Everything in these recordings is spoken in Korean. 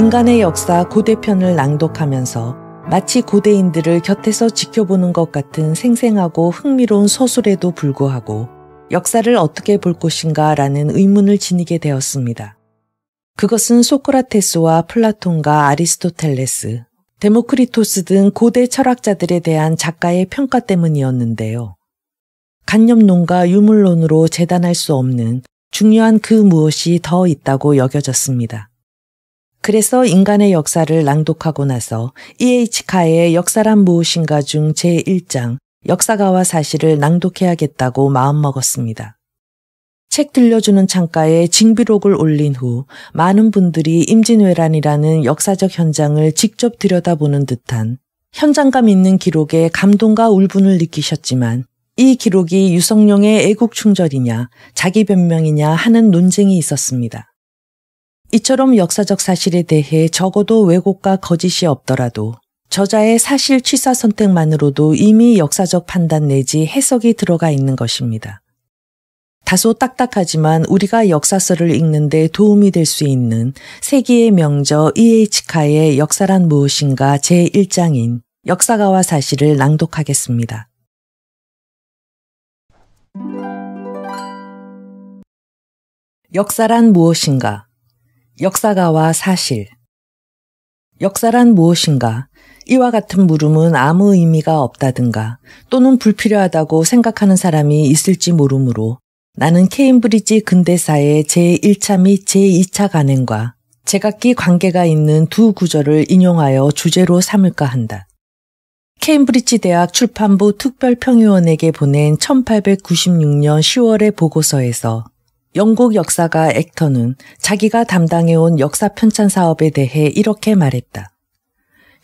인간의 역사 고대편을 낭독하면서 마치 고대인들을 곁에서 지켜보는 것 같은 생생하고 흥미로운 서술에도 불구하고 역사를 어떻게 볼 것인가 라는 의문을 지니게 되었습니다. 그것은 소크라테스와 플라톤과 아리스토텔레스, 데모크리토스 등 고대 철학자들에 대한 작가의 평가 때문이었는데요. 간념론과 유물론으로 재단할 수 없는 중요한 그 무엇이 더 있다고 여겨졌습니다. 그래서 인간의 역사를 낭독하고 나서 E.H. 카의 역사란 무엇인가 중 제1장 역사가와 사실을 낭독해야겠다고 마음먹었습니다. 책 들려주는 창가에 징비록을 올린 후 많은 분들이 임진왜란이라는 역사적 현장을 직접 들여다보는 듯한 현장감 있는 기록에 감동과 울분을 느끼셨지만 이 기록이 유성룡의 애국 충절이냐 자기 변명이냐 하는 논쟁이 있었습니다. 이처럼 역사적 사실에 대해 적어도 왜곡과 거짓이 없더라도 저자의 사실 취사 선택만으로도 이미 역사적 판단 내지 해석이 들어가 있는 것입니다. 다소 딱딱하지만 우리가 역사서를 읽는데 도움이 될 수 있는 세기의 명저 E.H. 카의 역사란 무엇인가 제1장인 역사가와 사실을 낭독하겠습니다. 역사란 무엇인가 역사가와 사실. 역사란 무엇인가? 이와 같은 물음은 아무 의미가 없다든가 또는 불필요하다고 생각하는 사람이 있을지 모르므로 나는 케임브리지 근대사의 제1차 및 제2차 간행과 제각기 관계가 있는 두 구절을 인용하여 주제로 삼을까 한다. 케임브리지 대학 출판부 특별평위원에게 보낸 1896년 10월의 보고서에서 영국 역사가 액터는 자기가 담당해온 역사 편찬 사업에 대해 이렇게 말했다.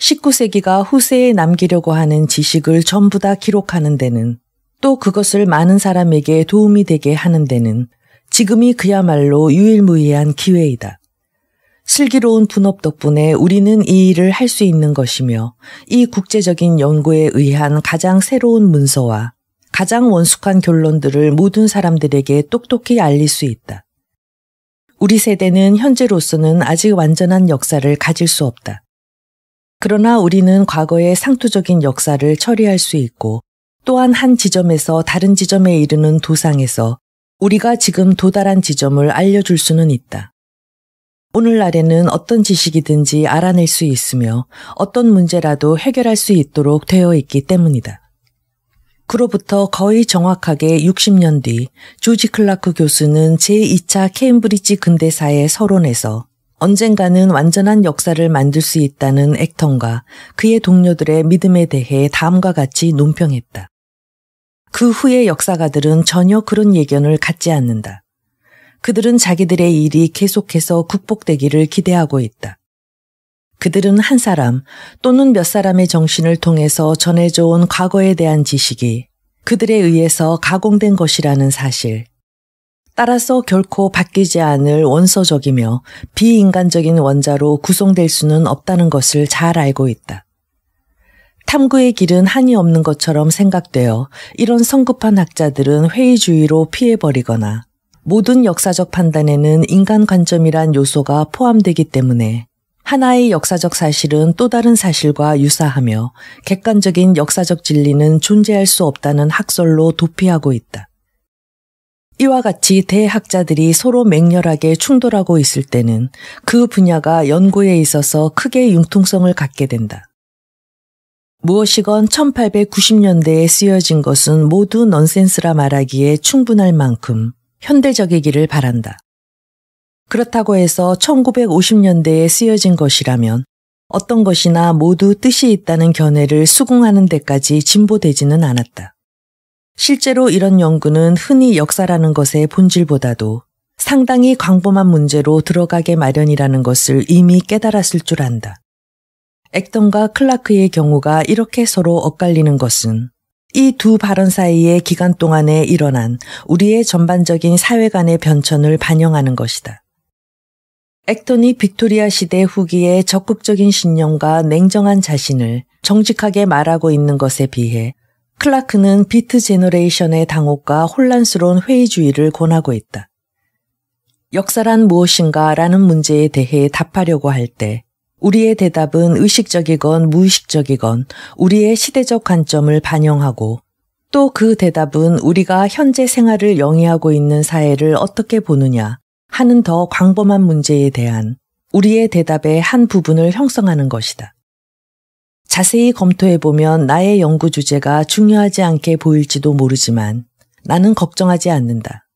19세기가 후세에 남기려고 하는 지식을 전부 다 기록하는 데는 또 그것을 많은 사람에게 도움이 되게 하는 데는 지금이 그야말로 유일무이한 기회이다. 슬기로운 분업 덕분에 우리는 이 일을 할 수 있는 것이며 이 국제적인 연구에 의한 가장 새로운 문서와 가장 원숙한 결론들을 모든 사람들에게 똑똑히 알릴 수 있다. 우리 세대는 현재로서는 아직 완전한 역사를 가질 수 없다. 그러나 우리는 과거의 상투적인 역사를 처리할 수 있고 또한 한 지점에서 다른 지점에 이르는 도상에서 우리가 지금 도달한 지점을 알려줄 수는 있다. 오늘날에는 어떤 지식이든지 알아낼 수 있으며 어떤 문제라도 해결할 수 있도록 되어 있기 때문이다. 그로부터 거의 정확하게 60년 뒤 조지 클라크 교수는 제2차 케임브리지 근대사의 서론에서 언젠가는 완전한 역사를 만들 수 있다는 액턴과 그의 동료들의 믿음에 대해 다음과 같이 논평했다. 그 후의 역사가들은 전혀 그런 예견을 갖지 않는다. 그들은 자기들의 일이 계속해서 극복되기를 기대하고 있다. 그들은 한 사람 또는 몇 사람의 정신을 통해서 전해져 온 과거에 대한 지식이 그들에 의해서 가공된 것이라는 사실. 따라서 결코 바뀌지 않을 원서적이며 비인간적인 원자로 구성될 수는 없다는 것을 잘 알고 있다. 탐구의 길은 한이 없는 것처럼 생각되어 이런 성급한 학자들은 회의주의로 피해버리거나 모든 역사적 판단에는 인간 관점이란 요소가 포함되기 때문에 하나의 역사적 사실은 또 다른 사실과 유사하며 객관적인 역사적 진리는 존재할 수 없다는 학설로 도피하고 있다. 이와 같이 대학자들이 서로 맹렬하게 충돌하고 있을 때는 그 분야가 연구에 있어서 크게 융통성을 갖게 된다. 무엇이건 1890년대에 쓰여진 것은 모두 넌센스라 말하기에 충분할 만큼 현대적이기를 바란다. 그렇다고 해서 1950년대에 쓰여진 것이라면 어떤 것이나 모두 뜻이 있다는 견해를 수긍하는 데까지 진보되지는 않았다. 실제로 이런 연구는 흔히 역사라는 것의 본질보다도 상당히 광범한 문제로 들어가게 마련이라는 것을 이미 깨달았을 줄 안다. 액던과 클라크의 경우가 이렇게 서로 엇갈리는 것은 이 두 발언 사이의 기간 동안에 일어난 우리의 전반적인 사회 간의 변천을 반영하는 것이다. 액턴이 빅토리아 시대 후기에 적극적인 신념과 냉정한 자신을 정직하게 말하고 있는 것에 비해 클라크는 비트 제너레이션의 당혹과 혼란스러운 회의주의를 권하고 있다. 역사란 무엇인가 라는 문제에 대해 답하려고 할 때 우리의 대답은 의식적이건 무의식적이건 우리의 시대적 관점을 반영하고 또 그 대답은 우리가 현재 생활을 영위하고 있는 사회를 어떻게 보느냐 하는 더 광범한 문제에 대한 우리의 대답의 한 부분을 형성하는 것이다. 자세히 검토해 보면 나의 연구 주제가 중요하지 않게 보일지도 모르지만 나는 걱정하지 않는다.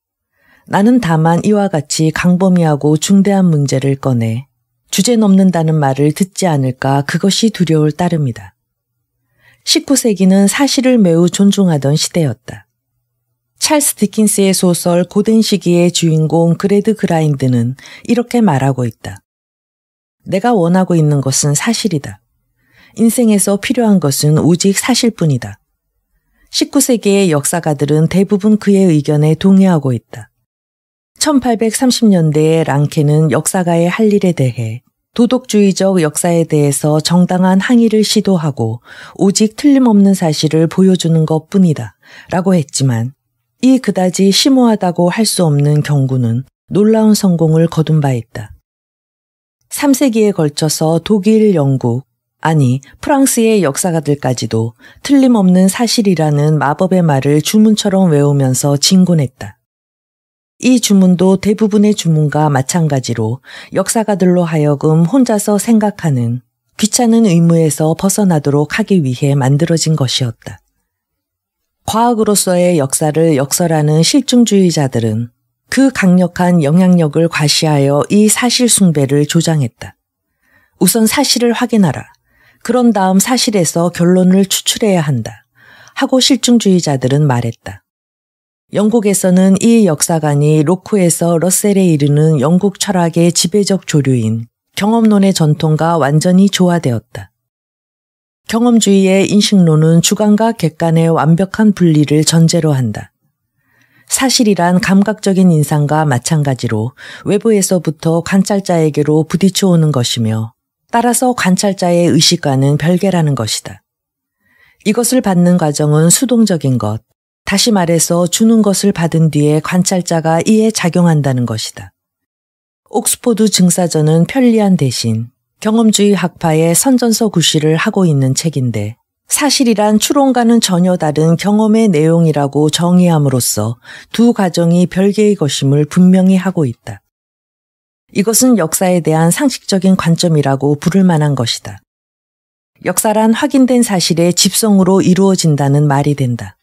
나는 다만 이와 같이 광범위하고 중대한 문제를 꺼내 주제 넘는다는 말을 듣지 않을까 그것이 두려울 따름이다. 19세기는 사실을 매우 존중하던 시대였다. 찰스 디킨스의 소설 고된 시기의 주인공 그레드 그라인드는 이렇게 말하고 있다. 내가 원하고 있는 것은 사실이다. 인생에서 필요한 것은 오직 사실뿐이다. 19세기의 역사가들은 대부분 그의 의견에 동의하고 있다. 1830년대에 랑케는 역사가의 할 일에 대해 도덕주의적 역사에 대해서 정당한 항의를 시도하고 오직 틀림없는 사실을 보여주는 것 뿐이다. 라고 했지만 이 그다지 심오하다고 할 수 없는 경구는 놀라운 성공을 거둔 바 있다. 3세기에 걸쳐서 독일, 영국, 아니 프랑스의 역사가들까지도 틀림없는 사실이라는 마법의 말을 주문처럼 외우면서 진군했다. 이 주문도 대부분의 주문과 마찬가지로 역사가들로 하여금 혼자서 생각하는 귀찮은 의무에서 벗어나도록 하기 위해 만들어진 것이었다. 과학으로서의 역사를 역설하는 실증주의자들은 그 강력한 영향력을 과시하여 이 사실 숭배를 조장했다. 우선 사실을 확인하라. 그런 다음 사실에서 결론을 추출해야 한다. 하고 실증주의자들은 말했다. 영국에서는 이 역사관이 로크에서 러셀에 이르는 영국 철학의 지배적 조류인 경험론의 전통과 완전히 조화되었다. 경험주의의 인식론은 주관과 객관의 완벽한 분리를 전제로 한다. 사실이란 감각적인 인상과 마찬가지로 외부에서부터 관찰자에게로 부딪혀오는 것이며 따라서 관찰자의 의식과는 별개라는 것이다. 이것을 받는 과정은 수동적인 것, 다시 말해서 주는 것을 받은 뒤에 관찰자가 이에 작용한다는 것이다. 옥스포드 증사전은 편리한 대신 경험주의 학파의 선전서 구시를 하고 있는 책인데 사실이란 추론과는 전혀 다른 경험의 내용이라고 정의함으로써 두 가정이 별개의 것임을 분명히 하고 있다. 이것은 역사에 대한 상식적인 관점이라고 부를 만한 것이다. 역사란 확인된 사실의 집성으로 이루어진다는 말이 된다.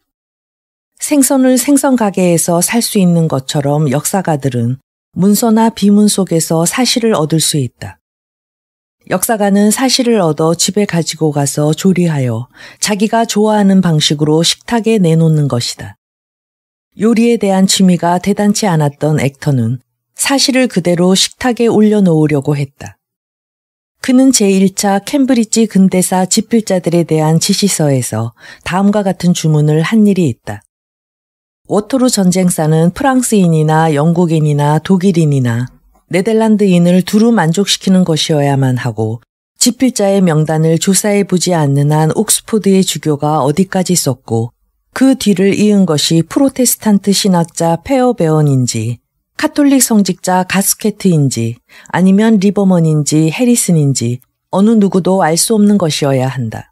생선을 생선 가게에서 살 수 있는 것처럼 역사가들은 문서나 비문 속에서 사실을 얻을 수 있다. 역사가는 사실을 얻어 집에 가지고 가서 조리하여 자기가 좋아하는 방식으로 식탁에 내놓는 것이다. 요리에 대한 취미가 대단치 않았던 액터는 사실을 그대로 식탁에 올려놓으려고 했다. 그는 제1차 캠브리지 근대사 집필자들에 대한 지시서에서 다음과 같은 주문을 한 일이 있다. 워터루 전쟁사는 프랑스인이나 영국인이나 독일인이나 네덜란드인을 두루 만족시키는 것이어야만 하고 집필자의 명단을 조사해 보지 않는 한 옥스포드의 주교가 어디까지 썼고그 뒤를 이은 것이 프로테스탄트 신학자 페어베언인지 카톨릭 성직자 가스케트인지 아니면 리버먼인지 해리슨인지 어느 누구도 알 수 없는 것이어야 한다.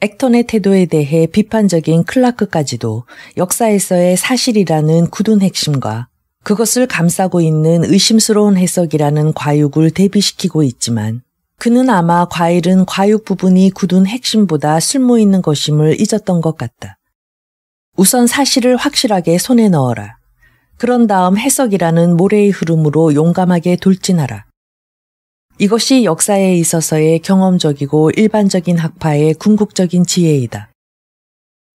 액턴의 태도에 대해 비판적인 클라크까지도 역사에서의 사실이라는 굳은 핵심과 그것을 감싸고 있는 의심스러운 해석이라는 과육을 대비시키고 있지만 그는 아마 과일은 과육 부분이 굳은 핵심보다 쓸모 있는 것임을 잊었던 것 같다. 우선 사실을 확실하게 손에 넣어라. 그런 다음 해석이라는 모래의 흐름으로 용감하게 돌진하라. 이것이 역사에 있어서의 경험적이고 일반적인 학파의 궁극적인 지혜이다.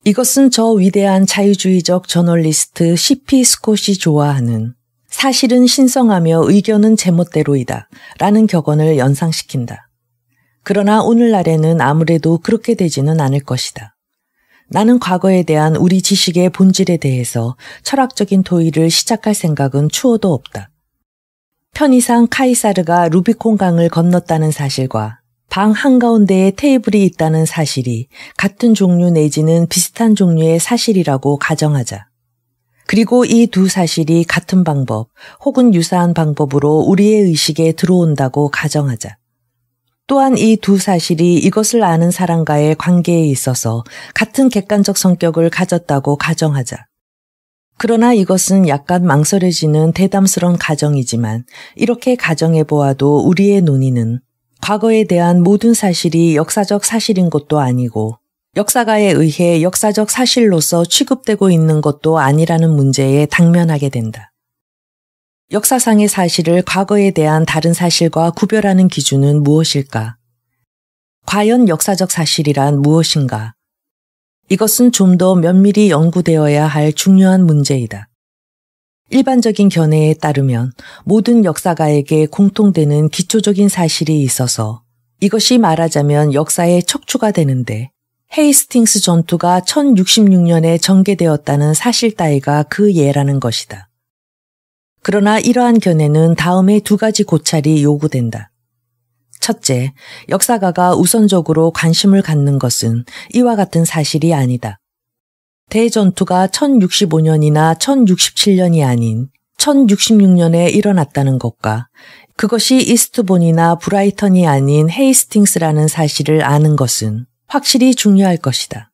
이것은 저 위대한 자유주의적 저널리스트 CP 스콧이 좋아하는 사실은 신성하며 의견은 제멋대로이다 라는 격언을 연상시킨다. 그러나 오늘날에는 아무래도 그렇게 되지는 않을 것이다. 나는 과거에 대한 우리 지식의 본질에 대해서 철학적인 토의를 시작할 생각은 추호도 없다. 편의상 카이사르가 루비콘 강을 건넜다는 사실과 방 한가운데에 테이블이 있다는 사실이 같은 종류 내지는 비슷한 종류의 사실이라고 가정하자. 그리고 이 두 사실이 같은 방법 혹은 유사한 방법으로 우리의 의식에 들어온다고 가정하자. 또한 이 두 사실이 이것을 아는 사람과의 관계에 있어서 같은 객관적 성격을 가졌다고 가정하자. 그러나 이것은 약간 망설여지는 대담스러운 가정이지만 이렇게 가정해 보아도 우리의 논의는 과거에 대한 모든 사실이 역사적 사실인 것도 아니고 역사가에 의해 역사적 사실로서 취급되고 있는 것도 아니라는 문제에 당면하게 된다. 역사상의 사실을 과거에 대한 다른 사실과 구별하는 기준은 무엇일까? 과연 역사적 사실이란 무엇인가? 이것은 좀 더 면밀히 연구되어야 할 중요한 문제이다. 일반적인 견해에 따르면 모든 역사가에게 공통되는 기초적인 사실이 있어서 이것이 말하자면 역사의 척추가 되는데 헤이스팅스 전투가 1066년에 전개되었다는 사실 따위가 그 예라는 것이다. 그러나 이러한 견해는 다음에 두 가지 고찰이 요구된다. 첫째, 역사가가 우선적으로 관심을 갖는 것은 이와 같은 사실이 아니다. 대전투가 1065년이나 1067년이 아닌 1066년에 일어났다는 것과 그것이 이스트본이나 브라이턴이 아닌 헤이스팅스라는 사실을 아는 것은 확실히 중요할 것이다.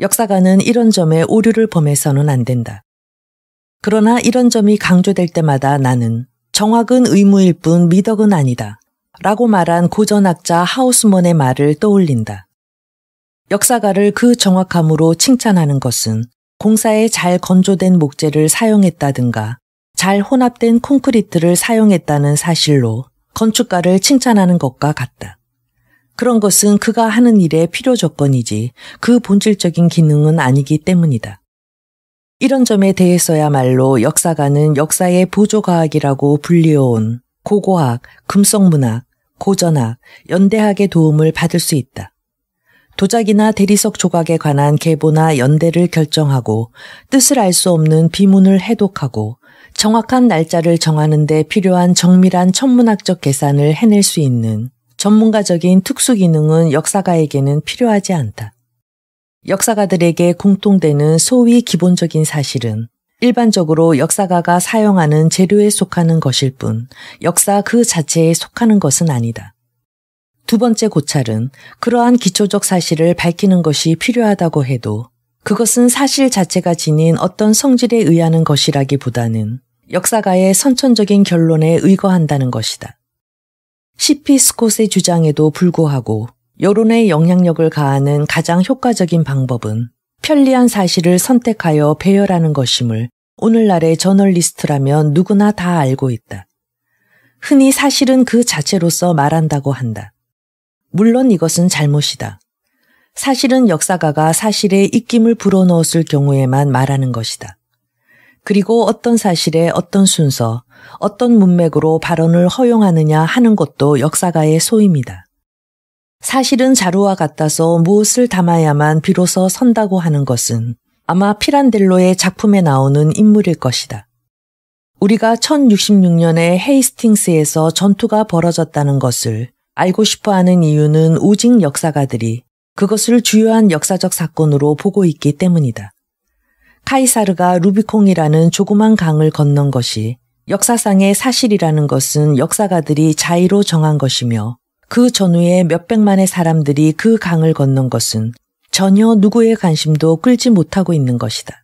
역사가는 이런 점에 오류를 범해서는 안 된다. 그러나 이런 점이 강조될 때마다 나는 정확은 의무일 뿐 미덕은 아니다. 라고 말한 고전학자 하우스먼의 말을 떠올린다. 역사가를 그 정확함으로 칭찬하는 것은 공사에 잘 건조된 목재를 사용했다든가 잘 혼합된 콘크리트를 사용했다는 사실로 건축가를 칭찬하는 것과 같다. 그런 것은 그가 하는 일의 필요 조건이지 그 본질적인 기능은 아니기 때문이다. 이런 점에 대해서야말로 역사가는 역사의 보조과학이라고 불리어온 고고학, 금속문학, 고전학, 연대학의 도움을 받을 수 있다. 도자기나 대리석 조각에 관한 계보나 연대를 결정하고 뜻을 알 수 없는 비문을 해독하고 정확한 날짜를 정하는 데 필요한 정밀한 천문학적 계산을 해낼 수 있는 전문가적인 특수 기능은 역사가에게는 필요하지 않다. 역사가들에게 공통되는 소위 기본적인 사실은 일반적으로 역사가가 사용하는 재료에 속하는 것일 뿐 역사 그 자체에 속하는 것은 아니다. 두 번째 고찰은 그러한 기초적 사실을 밝히는 것이 필요하다고 해도 그것은 사실 자체가 지닌 어떤 성질에 의하는 것이라기보다는 역사가의 선천적인 결론에 의거한다는 것이다. 시피 스콧의 주장에도 불구하고 여론의 영향력을 가하는 가장 효과적인 방법은 편리한 사실을 선택하여 배열하는 것임을 오늘날의 저널리스트라면 누구나 다 알고 있다. 흔히 사실은 그 자체로서 말한다고 한다. 물론 이것은 잘못이다. 사실은 역사가가 사실의 입김을 불어넣었을 경우에만 말하는 것이다. 그리고 어떤 사실에 어떤 순서, 어떤 문맥으로 발언을 허용하느냐 하는 것도 역사가의 소입니다 사실은 자루와 같아서 무엇을 담아야만 비로소 선다고 하는 것은 아마 피란델로의 작품에 나오는 인물일 것이다. 우리가 1066년에 헤이스팅스에서 전투가 벌어졌다는 것을 알고 싶어 하는 이유는 오직 역사가들이 그것을 주요한 역사적 사건으로 보고 있기 때문이다. 카이사르가 루비콩이라는 조그만 강을 건넌 것이 역사상의 사실이라는 것은 역사가들이 자의로 정한 것이며 그 전후에 몇백만의 사람들이 그 강을 건넌 것은 전혀 누구의 관심도 끌지 못하고 있는 것이다.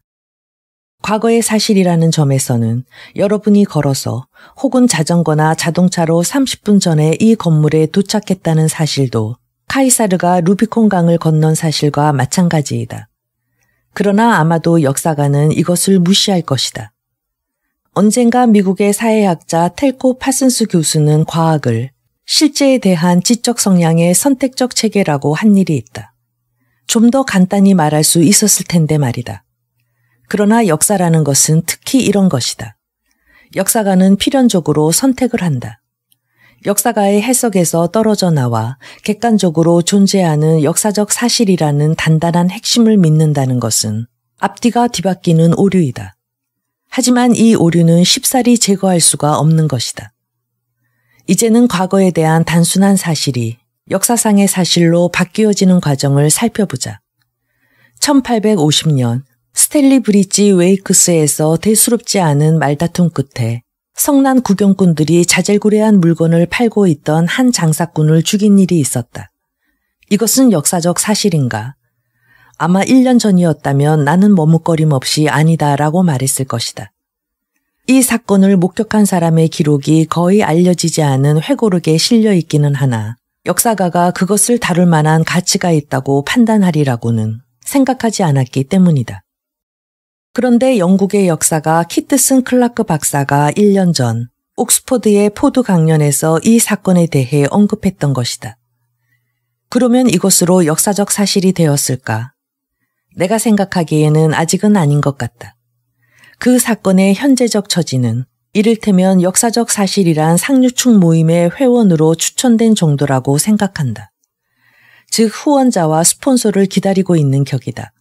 과거의 사실이라는 점에서는 여러분이 걸어서 혹은 자전거나 자동차로 30분 전에 이 건물에 도착했다는 사실도 카이사르가 루비콘강을 건넌 사실과 마찬가지이다. 그러나 아마도 역사가는 이것을 무시할 것이다. 언젠가 미국의 사회학자 텔코 파슨스 교수는 과학을 실제에 대한 지적 성향의 선택적 체계라고 한 일이 있다. 좀 더 간단히 말할 수 있었을 텐데 말이다. 그러나 역사라는 것은 특히 이런 것이다. 역사가는 필연적으로 선택을 한다. 역사가의 해석에서 떨어져 나와 객관적으로 존재하는 역사적 사실이라는 단단한 핵심을 믿는다는 것은 앞뒤가 뒤바뀌는 오류이다. 하지만 이 오류는 쉽사리 제거할 수가 없는 것이다. 이제는 과거에 대한 단순한 사실이 역사상의 사실로 바뀌어지는 과정을 살펴보자. 1850년 스탠리 브리지 웨이크스에서 대수롭지 않은 말다툼 끝에 성난 구경꾼들이 자질구레한 물건을 팔고 있던 한 장사꾼을 죽인 일이 있었다. 이것은 역사적 사실인가? 아마 1년 전이었다면 나는 머뭇거림 없이 아니다라고 말했을 것이다. 이 사건을 목격한 사람의 기록이 거의 알려지지 않은 회고록에 실려 있기는 하나 역사가가 그것을 다룰 만한 가치가 있다고 판단하리라고는 생각하지 않았기 때문이다. 그런데 영국의 역사가 키트슨 클라크 박사가 1년 전 옥스퍼드의 포드 강연에서 이 사건에 대해 언급했던 것이다. 그러면 이것으로 역사적 사실이 되었을까? 내가 생각하기에는 아직은 아닌 것 같다. 그 사건의 현재적 처지는 이를테면 역사적 사실이란 상류층 모임의 회원으로 추천된 정도라고 생각한다. 즉 후원자와 스폰서를 기다리고 있는 격이다.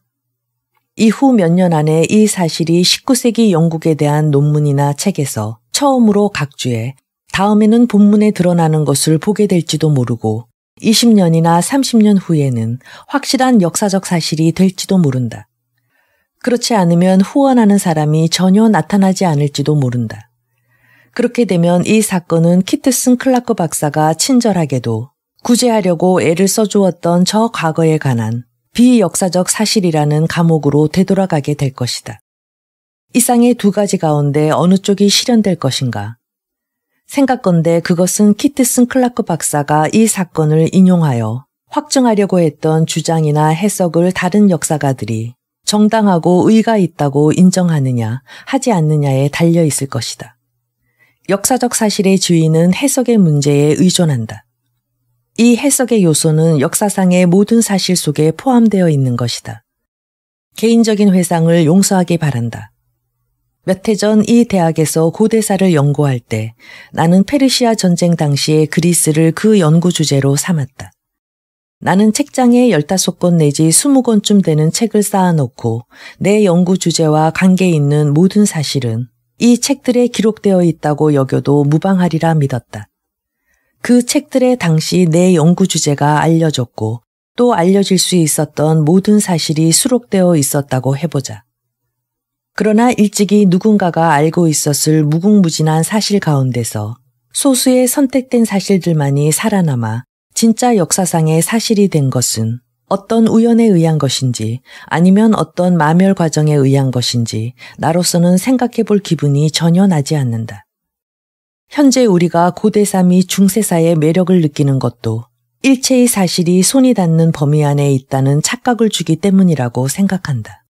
이후 몇 년 안에 이 사실이 19세기 영국에 대한 논문이나 책에서 처음으로 각주해 다음에는 본문에 드러나는 것을 보게 될지도 모르고 20년이나 30년 후에는 확실한 역사적 사실이 될지도 모른다. 그렇지 않으면 후원하는 사람이 전혀 나타나지 않을지도 모른다. 그렇게 되면 이 사건은 키트슨 클라크 박사가 친절하게도 구제하려고 애를 써주었던 저 과거에 관한 비역사적 사실이라는 감옥으로 되돌아가게 될 것이다. 이상의두 가지 가운데 어느 쪽이 실현될 것인가? 생각건데 그것은 키트슨 클라크 박사가 이 사건을 인용하여 확증하려고 했던 주장이나 해석을 다른 역사가들이 정당하고 의가 있다고 인정하느냐, 하지 않느냐에 달려 있을 것이다. 역사적 사실의 주인은 해석의 문제에 의존한다. 이 해석의 요소는 역사상의 모든 사실 속에 포함되어 있는 것이다. 개인적인 회상을 용서하기 바란다. 몇 해 전 이 대학에서 고대사를 연구할 때 나는 페르시아 전쟁 당시의 그리스를 그 연구 주제로 삼았다. 나는 책장에 15권 내지 20권쯤 되는 책을 쌓아놓고 내 연구 주제와 관계 있는 모든 사실은 이 책들에 기록되어 있다고 여겨도 무방하리라 믿었다. 그 책들의 당시 내 연구 주제가 알려졌고 또 알려질 수 있었던 모든 사실이 수록되어 있었다고 해보자. 그러나 일찍이 누군가가 알고 있었을 무궁무진한 사실 가운데서 소수의 선택된 사실들만이 살아남아 진짜 역사상의 사실이 된 것은 어떤 우연에 의한 것인지 아니면 어떤 마멸 과정에 의한 것인지 나로서는 생각해 볼 기분이 전혀 나지 않는다. 현재 우리가 고대사미 중세사의 매력을 느끼는 것도 일체의 사실이 손이 닿는 범위 안에 있다는 착각을 주기 때문이라고 생각한다.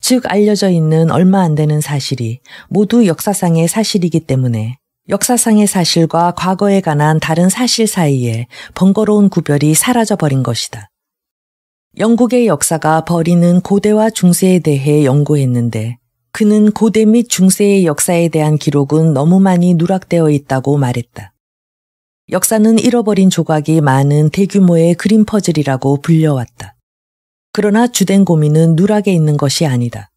즉 알려져 있는 얼마 안 되는 사실이 모두 역사상의 사실이기 때문에 역사상의 사실과 과거에 관한 다른 사실 사이에 번거로운 구별이 사라져버린 것이다. 영국의 역사가 버리는 고대와 중세에 대해 연구했는데 그는 고대 및 중세의 역사에 대한 기록은 너무 많이 누락되어 있다고 말했다. 역사는 잃어버린 조각이 많은 대규모의 그림 퍼즐이라고 불려왔다. 그러나 주된 고민은 누락에 있는 것이 아니다.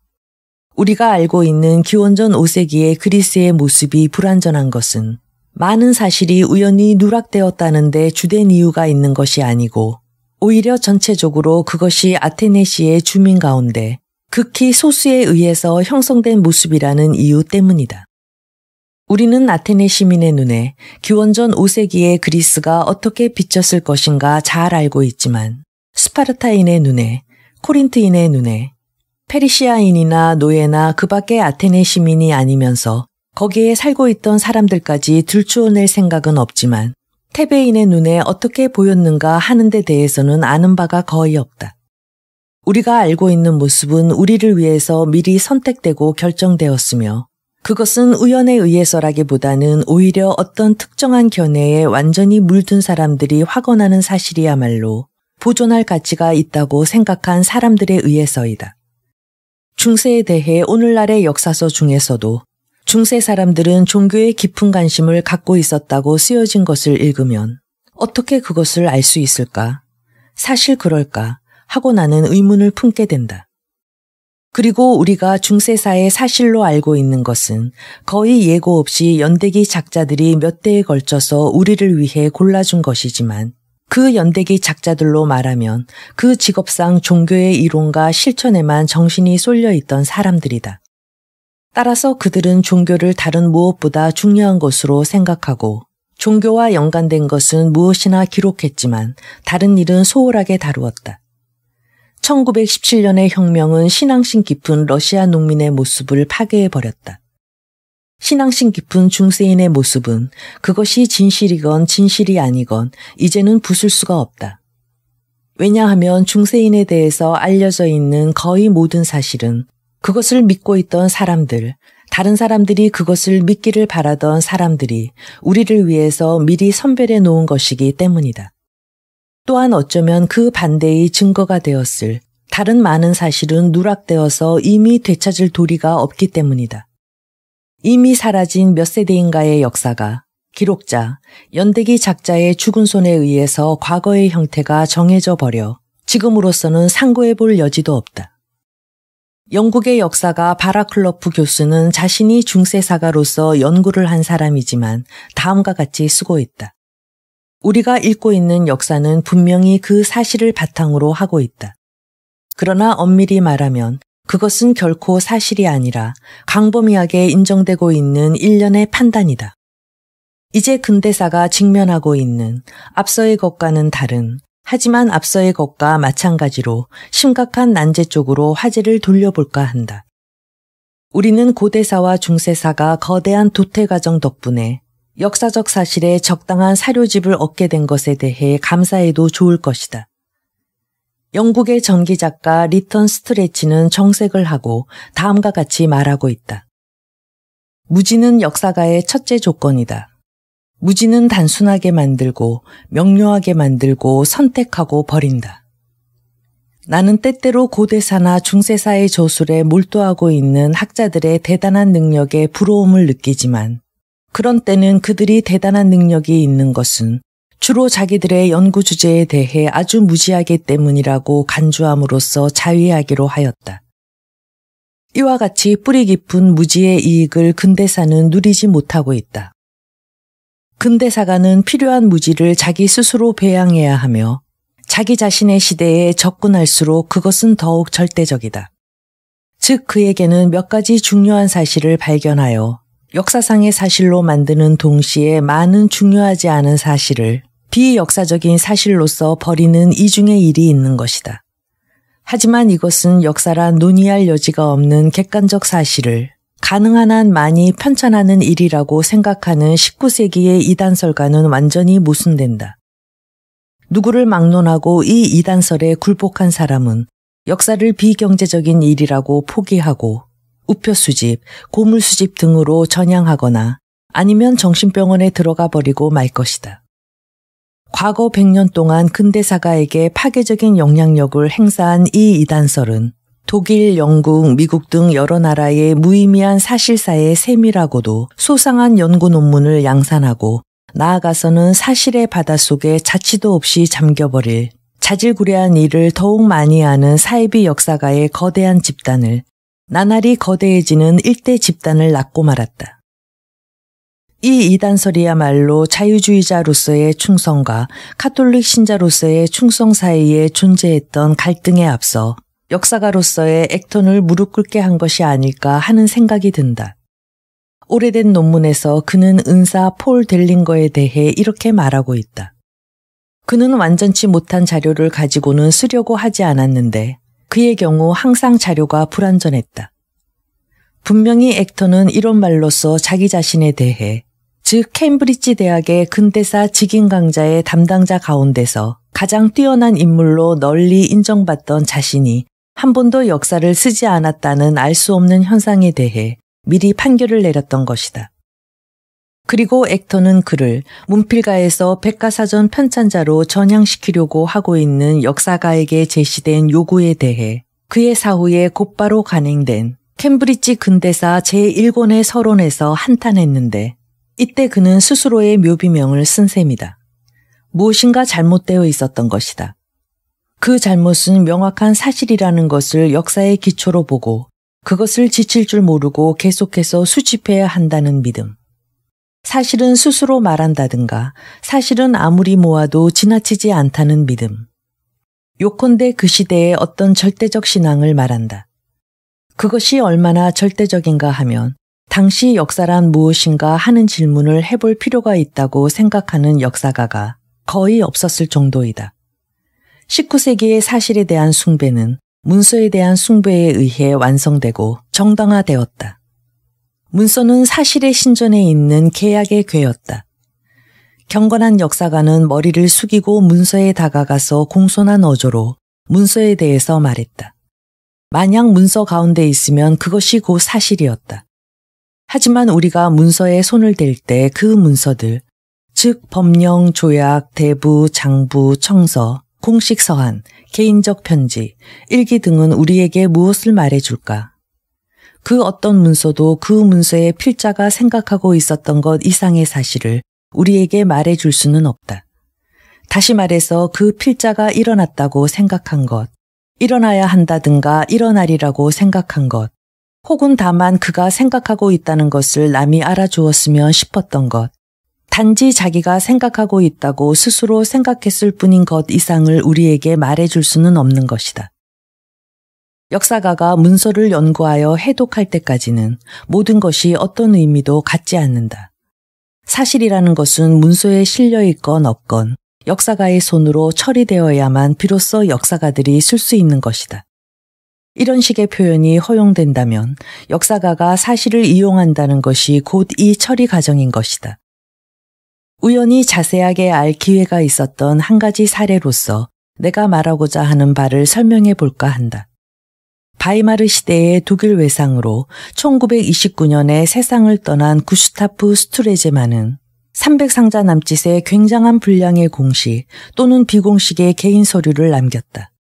우리가 알고 있는 기원전 5세기의 그리스의 모습이 불완전한 것은 많은 사실이 우연히 누락되었다는데 주된 이유가 있는 것이 아니고 오히려 전체적으로 그것이 아테네시의 주민 가운데 극히 소수에 의해서 형성된 모습이라는 이유 때문이다. 우리는 아테네 시민의 눈에 기원전 5세기의 그리스가 어떻게 비쳤을 것인가 잘 알고 있지만 스파르타인의 눈에, 코린트인의 눈에, 페르시아인이나 노예나 그 밖의 아테네 시민이 아니면서 거기에 살고 있던 사람들까지 들추어낼 생각은 없지만 테베인의 눈에 어떻게 보였는가 하는 데 대해서는 아는 바가 거의 없다. 우리가 알고 있는 모습은 우리를 위해서 미리 선택되고 결정되었으며 그것은 우연에 의해서라기보다는 오히려 어떤 특정한 견해에 완전히 물든 사람들이 확언하는 사실이야말로 보존할 가치가 있다고 생각한 사람들에 의해서이다. 중세에 대해 오늘날의 역사서 중에서도 중세 사람들은 종교에 깊은 관심을 갖고 있었다고 쓰여진 것을 읽으면 어떻게 그것을 알 수 있을까? 사실 그럴까? 하고 나는 의문을 품게 된다. 그리고 우리가 중세사의 사실로 알고 있는 것은 거의 예고 없이 연대기 작자들이 몇 대에 걸쳐서 우리를 위해 골라준 것이지만 그 연대기 작자들로 말하면 그 직업상 종교의 이론과 실천에만 정신이 쏠려 있던 사람들이다. 따라서 그들은 종교를 다른 무엇보다 중요한 것으로 생각하고 종교와 연관된 것은 무엇이나 기록했지만 다른 일은 소홀하게 다루었다. 1917년의 혁명은 신앙심 깊은 러시아 농민의 모습을 파괴해버렸다. 신앙심 깊은 중세인의 모습은 그것이 진실이건 진실이 아니건 이제는 부술 수가 없다. 왜냐하면 중세인에 대해서 알려져 있는 거의 모든 사실은 그것을 믿고 있던 사람들, 다른 사람들이 그것을 믿기를 바라던 사람들이 우리를 위해서 미리 선별해 놓은 것이기 때문이다. 또한 어쩌면 그 반대의 증거가 되었을 다른 많은 사실은 누락되어서 이미 되찾을 도리가 없기 때문이다. 이미 사라진 몇 세대인가의 역사가 기록자, 연대기 작자의 죽은 손에 의해서 과거의 형태가 정해져 버려 지금으로서는 상고해 볼 여지도 없다. 영국의 역사가 바라클러프 교수는 자신이 중세사가로서 연구를 한 사람이지만 다음과 같이 쓰고있다 우리가 읽고 있는 역사는 분명히 그 사실을 바탕으로 하고 있다. 그러나 엄밀히 말하면 그것은 결코 사실이 아니라 광범위하게 인정되고 있는 일련의 판단이다. 이제 근대사가 직면하고 있는 앞서의 것과는 다른 하지만 앞서의 것과 마찬가지로 심각한 난제 쪽으로 화제를 돌려볼까 한다. 우리는 고대사와 중세사가 거대한 도태 과정 덕분에 역사적 사실에 적당한 사료집을 얻게 된 것에 대해 감사해도 좋을 것이다. 영국의 전기 작가 리턴 스트레치는 정색을 하고 다음과 같이 말하고 있다. 무지는 역사가의 첫째 조건이다. 무지는 단순하게 만들고 명료하게 만들고 선택하고 버린다. 나는 때때로 고대사나 중세사의 저술에 몰두하고 있는 학자들의 대단한 능력에 부러움을 느끼지만 그런 때는 그들이 대단한 능력이 있는 것은 주로 자기들의 연구 주제에 대해 아주 무지하기 때문이라고 간주함으로써 자위하기로 하였다. 이와 같이 뿌리 깊은 무지의 이익을 근대사는 누리지 못하고 있다. 근대사가는 필요한 무지를 자기 스스로 배양해야 하며 자기 자신의 시대에 접근할수록 그것은 더욱 절대적이다. 즉 그에게는 몇 가지 중요한 사실을 발견하여 역사상의 사실로 만드는 동시에 많은 중요하지 않은 사실을 비역사적인 사실로서 버리는 이중의 일이 있는 것이다. 하지만 이것은 역사란 논의할 여지가 없는 객관적 사실을 가능한 한 많이 편찬하는 일이라고 생각하는 19세기의 이단설과는 완전히 모순된다. 누구를 막론하고 이 이단설에 굴복한 사람은 역사를 비경제적인 일이라고 포기하고 우표수집, 고물수집 등으로 전향하거나 아니면 정신병원에 들어가 버리고 말 것이다. 과거 100년 동안 근대사가에게 파괴적인 영향력을 행사한 이 이단설은 독일, 영국, 미국 등 여러 나라의 무의미한 사실사의 셈이라고도 소상한 연구 논문을 양산하고 나아가서는 사실의 바닷속에 자치도 없이 잠겨버릴 자질구레한 일을 더욱 많이 하는 사이비 역사가의 거대한 집단을 나날이 거대해지는 일대 집단을 낳고 말았다. 이 이단설이야말로 자유주의자로서의 충성과 카톨릭 신자로서의 충성 사이에 존재했던 갈등에 앞서 역사가로서의 액톤을 무릎 꿇게 한 것이 아닐까 하는 생각이 든다. 오래된 논문에서 그는 은사 폴 델링거에 대해 이렇게 말하고 있다. 그는 완전치 못한 자료를 가지고는 쓰려고 하지 않았는데 그의 경우 항상 자료가 불완전했다. 분명히 액터는 이런 말로써 자기 자신에 대해 즉 캠브리지 대학의 근대사 직인 강좌의 담당자 가운데서 가장 뛰어난 인물로 널리 인정받던 자신이 한 번도 역사를 쓰지 않았다는 알 수 없는 현상에 대해 미리 판결을 내렸던 것이다. 그리고 액터는 그를 문필가에서 백과사전 편찬자로 전향시키려고 하고 있는 역사가에게 제시된 요구에 대해 그의 사후에 곧바로 간행된 캠브리지 근대사 제1권의 서론에서 한탄했는데 이때 그는 스스로의 묘비명을 쓴 셈이다. 무엇인가 잘못되어 있었던 것이다. 그 잘못은 명확한 사실이라는 것을 역사의 기초로 보고 그것을 지칠 줄 모르고 계속해서 수집해야 한다는 믿음. 사실은 스스로 말한다든가 사실은 아무리 모아도 지나치지 않다는 믿음. 요컨대 그 시대의 어떤 절대적 신앙을 말한다. 그것이 얼마나 절대적인가 하면 당시 역사란 무엇인가 하는 질문을 해볼 필요가 있다고 생각하는 역사가가 거의 없었을 정도이다. 19세기의 사실에 대한 숭배는 문서에 대한 숭배에 의해 완성되고 정당화되었다. 문서는 사실의 신전에 있는 계약의 괴였다. 경건한 역사가는 머리를 숙이고 문서에 다가가서 공손한 어조로 문서에 대해서 말했다. 만약 문서 가운데 있으면 그것이 곧 사실이었다. 하지만 우리가 문서에 손을 댈 때 그 문서들, 즉 법령, 조약, 대부, 장부, 청서, 공식 서한, 개인적 편지, 일기 등은 우리에게 무엇을 말해줄까? 그 어떤 문서도 그 문서의 필자가 생각하고 있었던 것 이상의 사실을 우리에게 말해 줄 수는 없다. 다시 말해서 그 필자가 일어났다고 생각한 것, 일어나야 한다든가 일어나리라고 생각한 것, 혹은 다만 그가 생각하고 있다는 것을 남이 알아주었으면 싶었던 것, 단지 자기가 생각하고 있다고 스스로 생각했을 뿐인 것 이상을 우리에게 말해줄 수는 없는 것이다. 역사가가 문서를 연구하여 해독할 때까지는 모든 것이 어떤 의미도 갖지 않는다. 사실이라는 것은 문서에 실려 있건 없건 역사가의 손으로 처리되어야만 비로소 역사가들이 쓸 수 있는 것이다. 이런 식의 표현이 허용된다면 역사가가 사실을 이용한다는 것이 곧 이 처리 과정인 것이다. 우연히 자세하게 알 기회가 있었던 한 가지 사례로서 내가 말하고자 하는 바를 설명해 볼까 한다. 바이마르 시대의 독일 외상으로 1929년에 세상을 떠난 구스타프 스트레제만은 300상자 남짓의 굉장한 분량의 공식 또는 비공식의 개인 서류를 남겼다.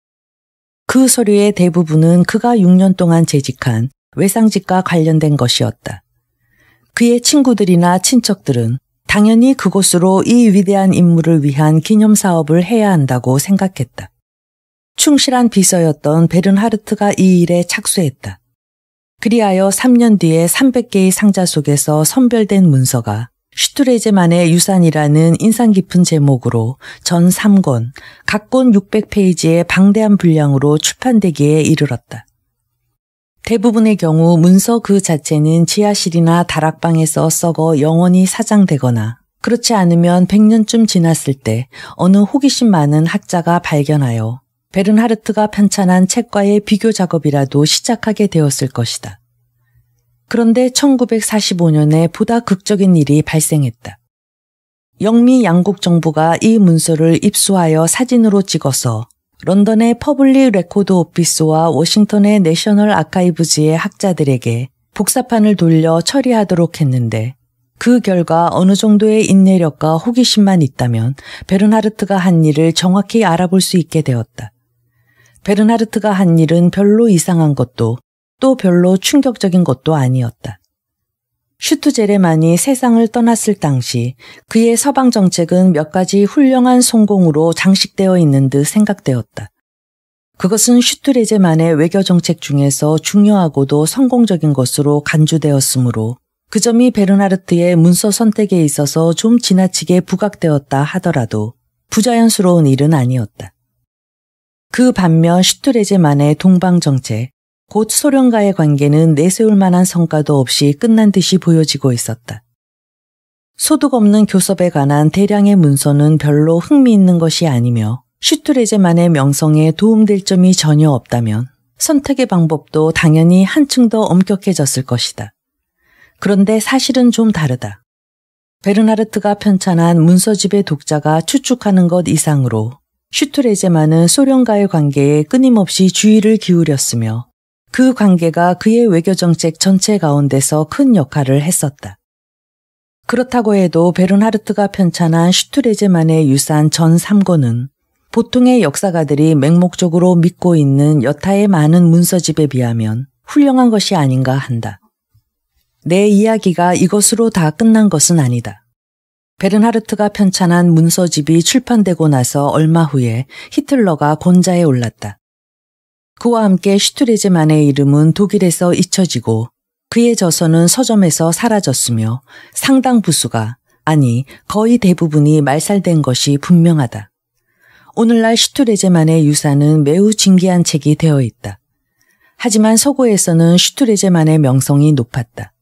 그 서류의 대부분은 그가 6년 동안 재직한 외상직과 관련된 것이었다. 그의 친구들이나 친척들은 당연히 그곳으로 이 위대한 임무를 위한 기념 사업을 해야 한다고 생각했다. 충실한 비서였던 베른하르트가 이 일에 착수했다. 그리하여 3년 뒤에 300개의 상자 속에서 선별된 문서가 슈트레제만의 유산이라는 인상 깊은 제목으로 전 3권, 각 권 600페이지의 방대한 분량으로 출판되기에 이르렀다. 대부분의 경우 문서 그 자체는 지하실이나 다락방에서 썩어 영원히 사장되거나 그렇지 않으면 100년쯤 지났을 때 어느 호기심 많은 학자가 발견하여 베른하르트가 편찬한 책과의 비교 작업이라도 시작하게 되었을 것이다. 그런데 1945년에 보다 극적인 일이 발생했다. 영미 양국 정부가 이 문서를 입수하여 사진으로 찍어서 런던의 퍼블릭 레코드 오피스와 워싱턴의 내셔널 아카이브즈의 학자들에게 복사판을 돌려 처리하도록 했는데 그 결과 어느 정도의 인내력과 호기심만 있다면 베르나르트가한 일을 정확히 알아볼 수 있게 되었다. 베르나르트가 한 일은 별로 이상한 것도 또 별로 충격적인 것도 아니었다. 슈투제레만이 세상을 떠났을 당시 그의 서방 정책은 몇 가지 훌륭한 성공으로 장식되어 있는 듯 생각되었다. 그것은 슈트레제만의 외교 정책 중에서 중요하고도 성공적인 것으로 간주되었으므로 그 점이 베르나르트의 문서 선택에 있어서 좀 지나치게 부각되었다 하더라도 부자연스러운 일은 아니었다. 그 반면 슈트레제만의 동방정책, 곧 소련과의 관계는 내세울 만한 성과도 없이 끝난 듯이 보여지고 있었다. 소득 없는 교섭에 관한 대량의 문서는 별로 흥미있는 것이 아니며 슈트레제만의 명성에 도움될 점이 전혀 없다면 선택의 방법도 당연히 한층 더 엄격해졌을 것이다. 그런데 사실은 좀 다르다. 베르나르트가 편찬한 문서집의 독자가 추측하는 것 이상으로 슈트레제만은 소련과의 관계에 끊임없이 주의를 기울였으며 그 관계가 그의 외교정책 전체 가운데서 큰 역할을 했었다. 그렇다고 해도 베른하르트가 편찬한 슈트레제만의 유산 전 3권은 보통의 역사가들이 맹목적으로 믿고 있는 여타의 많은 문서집에 비하면 훌륭한 것이 아닌가 한다. 내 이야기가 이것으로 다 끝난 것은 아니다. 베른하르트가 편찬한 문서집이 출판되고 나서 얼마 후에 히틀러가 권좌에 올랐다. 그와 함께 슈트레제만의 이름은 독일에서 잊혀지고 그의 저서는 서점에서 사라졌으며 상당 부수가 아니 거의 대부분이 말살된 것이 분명하다. 오늘날 슈트레제만의 유산은 매우 진귀한 책이 되어 있다. 하지만 서구에서는 슈트레제만의 명성이 높았다.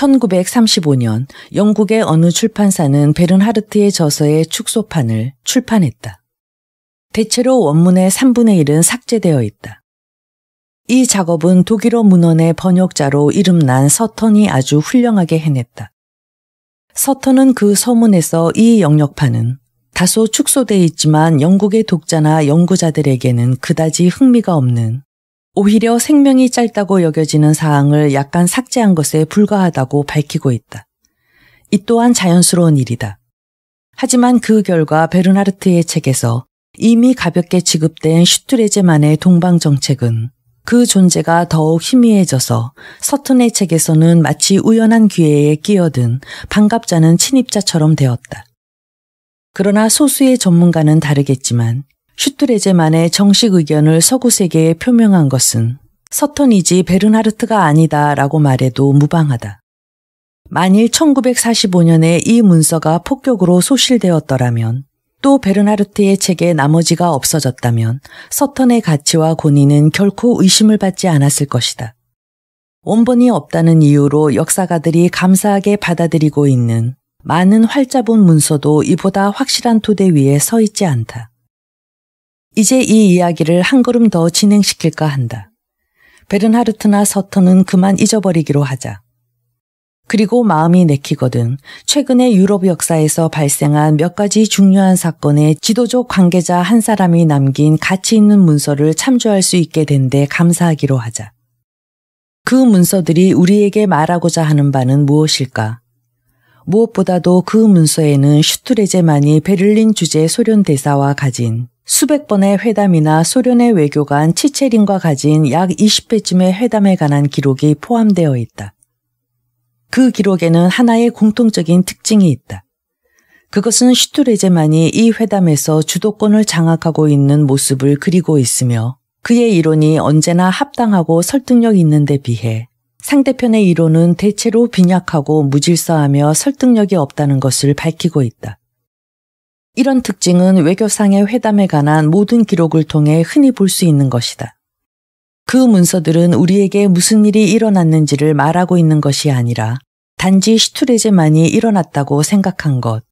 1935년 영국의 어느 출판사는 베른하르트의 저서의 축소판을 출판했다. 대체로 원문의 3분의 1은 삭제되어 있다. 이 작업은 독일어 문헌의 번역자로 이름난 서턴이 아주 훌륭하게 해냈다. 서턴은 그 서문에서 이 영역판은 다소 축소돼 있지만 영국의 독자나 연구자들에게는 그다지 흥미가 없는 오히려 생명이 짧다고 여겨지는 사항을 약간 삭제한 것에 불과하다고 밝히고 있다. 이 또한 자연스러운 일이다. 하지만 그 결과 베르나르트의 책에서 이미 가볍게 지급된 슈트레제만의 동방 정책은 그 존재가 더욱 희미해져서 서툰의 책에서는 마치 우연한 기회에 끼어든 반갑자는 침입자처럼 되었다. 그러나 소수의 전문가는 다르겠지만 슈트레제만의 정식 의견을 서구 세계에 표명한 것은 서턴이지 베르나르트가 아니다라고 말해도 무방하다. 만일 1945년에 이 문서가 폭격으로 소실되었더라면 또 베르나르트의 책의 나머지가 없어졌다면 서턴의 가치와 권위는 결코 의심을 받지 않았을 것이다. 원본이 없다는 이유로 역사가들이 감사하게 받아들이고 있는 많은 활자본 문서도 이보다 확실한 토대 위에 서 있지 않다. 이제 이 이야기를 한 걸음 더 진행시킬까 한다. 베른하르트나 서터는 그만 잊어버리기로 하자. 그리고 마음이 내키거든 최근에 유럽 역사에서 발생한 몇 가지 중요한 사건의 지도적 관계자 한 사람이 남긴 가치 있는 문서를 참조할 수 있게 된 데 감사하기로 하자. 그 문서들이 우리에게 말하고자 하는 바는 무엇일까? 무엇보다도 그 문서에는 슈트레제만이 베를린 주재 소련 대사와 가진 수백 번의 회담이나 소련의 외교관 치체린과 가진 약 20회쯤의 회담에 관한 기록이 포함되어 있다. 그 기록에는 하나의 공통적인 특징이 있다. 그것은 슈트레제만이 이 회담에서 주도권을 장악하고 있는 모습을 그리고 있으며 그의 이론이 언제나 합당하고 설득력 있는 데 비해 상대편의 이론은 대체로 빈약하고 무질서하며 설득력이 없다는 것을 밝히고 있다. 이런 특징은 외교상의 회담에 관한 모든 기록을 통해 흔히 볼 수 있는 것이다. 그 문서들은 우리에게 무슨 일이 일어났는지를 말하고 있는 것이 아니라 단지 슈트레제만이 일어났다고 생각한 것,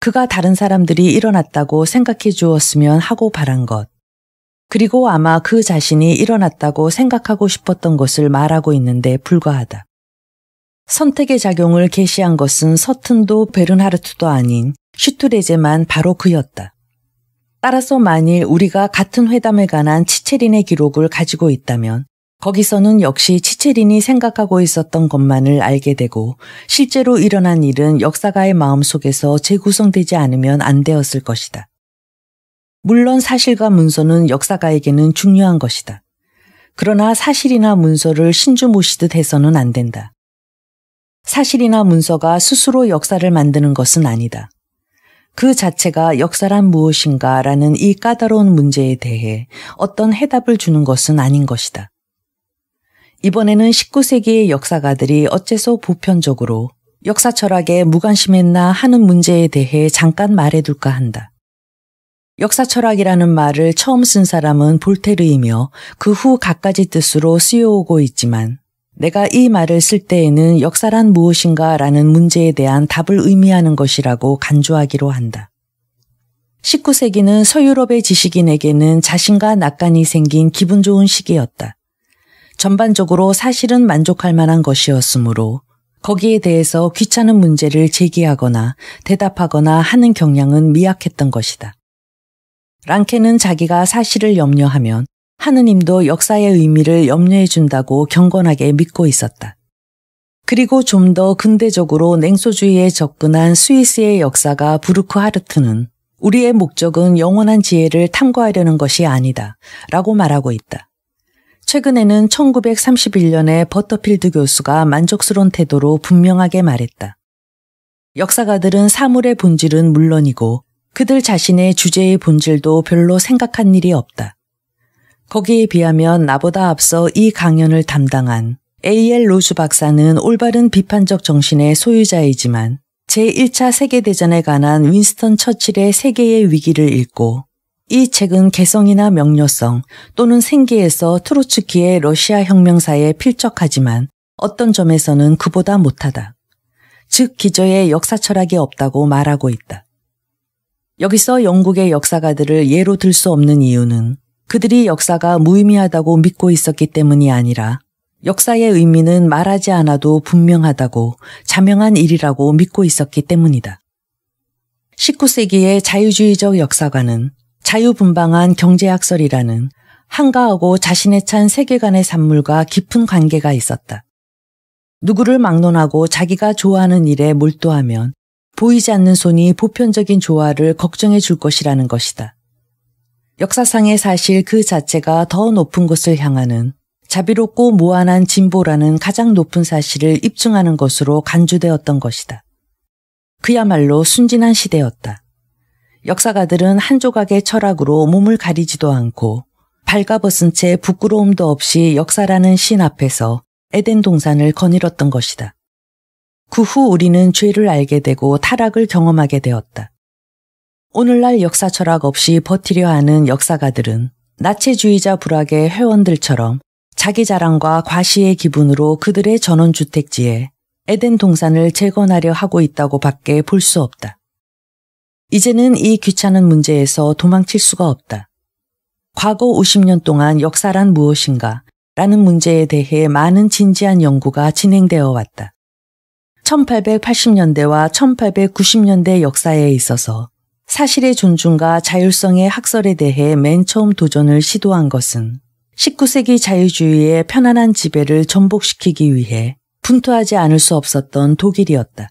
그가 다른 사람들이 일어났다고 생각해 주었으면 하고 바란 것, 그리고 아마 그 자신이 일어났다고 생각하고 싶었던 것을 말하고 있는데 불과하다. 선택의 작용을 개시한 것은 서튼도 베른하르트도 아닌 슈트레제만 바로 그였다. 따라서 만일 우리가 같은 회담에 관한 치체린의 기록을 가지고 있다면 거기서는 역시 치체린이 생각하고 있었던 것만을 알게 되고 실제로 일어난 일은 역사가의 마음속에서 재구성되지 않으면 안 되었을 것이다. 물론 사실과 문서는 역사가에게는 중요한 것이다. 그러나 사실이나 문서를 신주 모시듯 해서는 안 된다. 사실이나 문서가 스스로 역사를 만드는 것은 아니다. 그 자체가 역사란 무엇인가라는 이 까다로운 문제에 대해 어떤 해답을 주는 것은 아닌 것이다. 이번에는 19세기의 역사가들이 어째서 보편적으로 역사 철학에 무관심했나 하는 문제에 대해 잠깐 말해둘까 한다. 역사 철학이라는 말을 처음 쓴 사람은 볼테르이며 그 후 갖가지 뜻으로 쓰여오고 있지만 내가 이 말을 쓸 때에는 역사란 무엇인가 라는 문제에 대한 답을 의미하는 것이라고 간주하기로 한다. 19세기는 서유럽의 지식인에게는 자신과 낙관이 생긴 기분 좋은 시기였다. 전반적으로 사실은 만족할 만한 것이었으므로 거기에 대해서 귀찮은 문제를 제기하거나 대답하거나 하는 경향은 미약했던 것이다. 랑케는 자기가 사실을 염려하면 하느님도 역사의 의미를 염려해 준다고 경건하게 믿고 있었다. 그리고 좀 더 근대적으로 냉소주의에 접근한 스위스의 역사가 부르크 하르트는 우리의 목적은 영원한 지혜를 탐구하려는 것이 아니다. 라고 말하고 있다. 최근에는 1931년에 버터필드 교수가 만족스러운 태도로 분명하게 말했다. 역사가들은 사물의 본질은 물론이고 그들 자신의 주제의 본질도 별로 생각한 일이 없다. 거기에 비하면 나보다 앞서 이 강연을 담당한 A.L. 로즈 박사는 올바른 비판적 정신의 소유자이지만 제1차 세계대전에 관한 윈스턴 처칠의 세계의 위기를 읽고 이 책은 개성이나 명료성 또는 생계에서 트로츠키의 러시아 혁명사에 필적하지만 어떤 점에서는 그보다 못하다. 즉 기저에 역사 철학이 없다고 말하고 있다. 여기서 영국의 역사가들을 예로 들 수 없는 이유는 그들이 역사가 무의미하다고 믿고 있었기 때문이 아니라 역사의 의미는 말하지 않아도 분명하다고 자명한 일이라고 믿고 있었기 때문이다. 19세기의 자유주의적 역사관은 자유분방한 경제학설이라는 한가하고 자신에 찬 세계관의 산물과 깊은 관계가 있었다. 누구를 막론하고 자기가 좋아하는 일에 몰두하면 보이지 않는 손이 보편적인 조화를 걱정해 줄 것이라는 것이다. 역사상의 사실 그 자체가 더 높은 곳을 향하는 자비롭고 무한한 진보라는 가장 높은 사실을 입증하는 것으로 간주되었던 것이다. 그야말로 순진한 시대였다. 역사가들은 한 조각의 철학으로 몸을 가리지도 않고 발가벗은 채 부끄러움도 없이 역사라는 신 앞에서 에덴 동산을 거닐었던 것이다. 그 후 우리는 죄를 알게 되고 타락을 경험하게 되었다. 오늘날 역사 철학 없이 버티려 하는 역사가들은 나체주의자 불악의 회원들처럼 자기 자랑과 과시의 기분으로 그들의 전원주택지에 에덴 동산을 재건하려 하고 있다고 밖에 볼 수 없다. 이제는 이 귀찮은 문제에서 도망칠 수가 없다. 과거 50년 동안 역사란 무엇인가 라는 문제에 대해 많은 진지한 연구가 진행되어 왔다. 1880년대와 1890년대 역사에 있어서 사실의 존중과 자율성의 학설에 대해 맨 처음 도전을 시도한 것은 19세기 자유주의의 편안한 지배를 전복시키기 위해 분투하지 않을 수 없었던 독일이었다.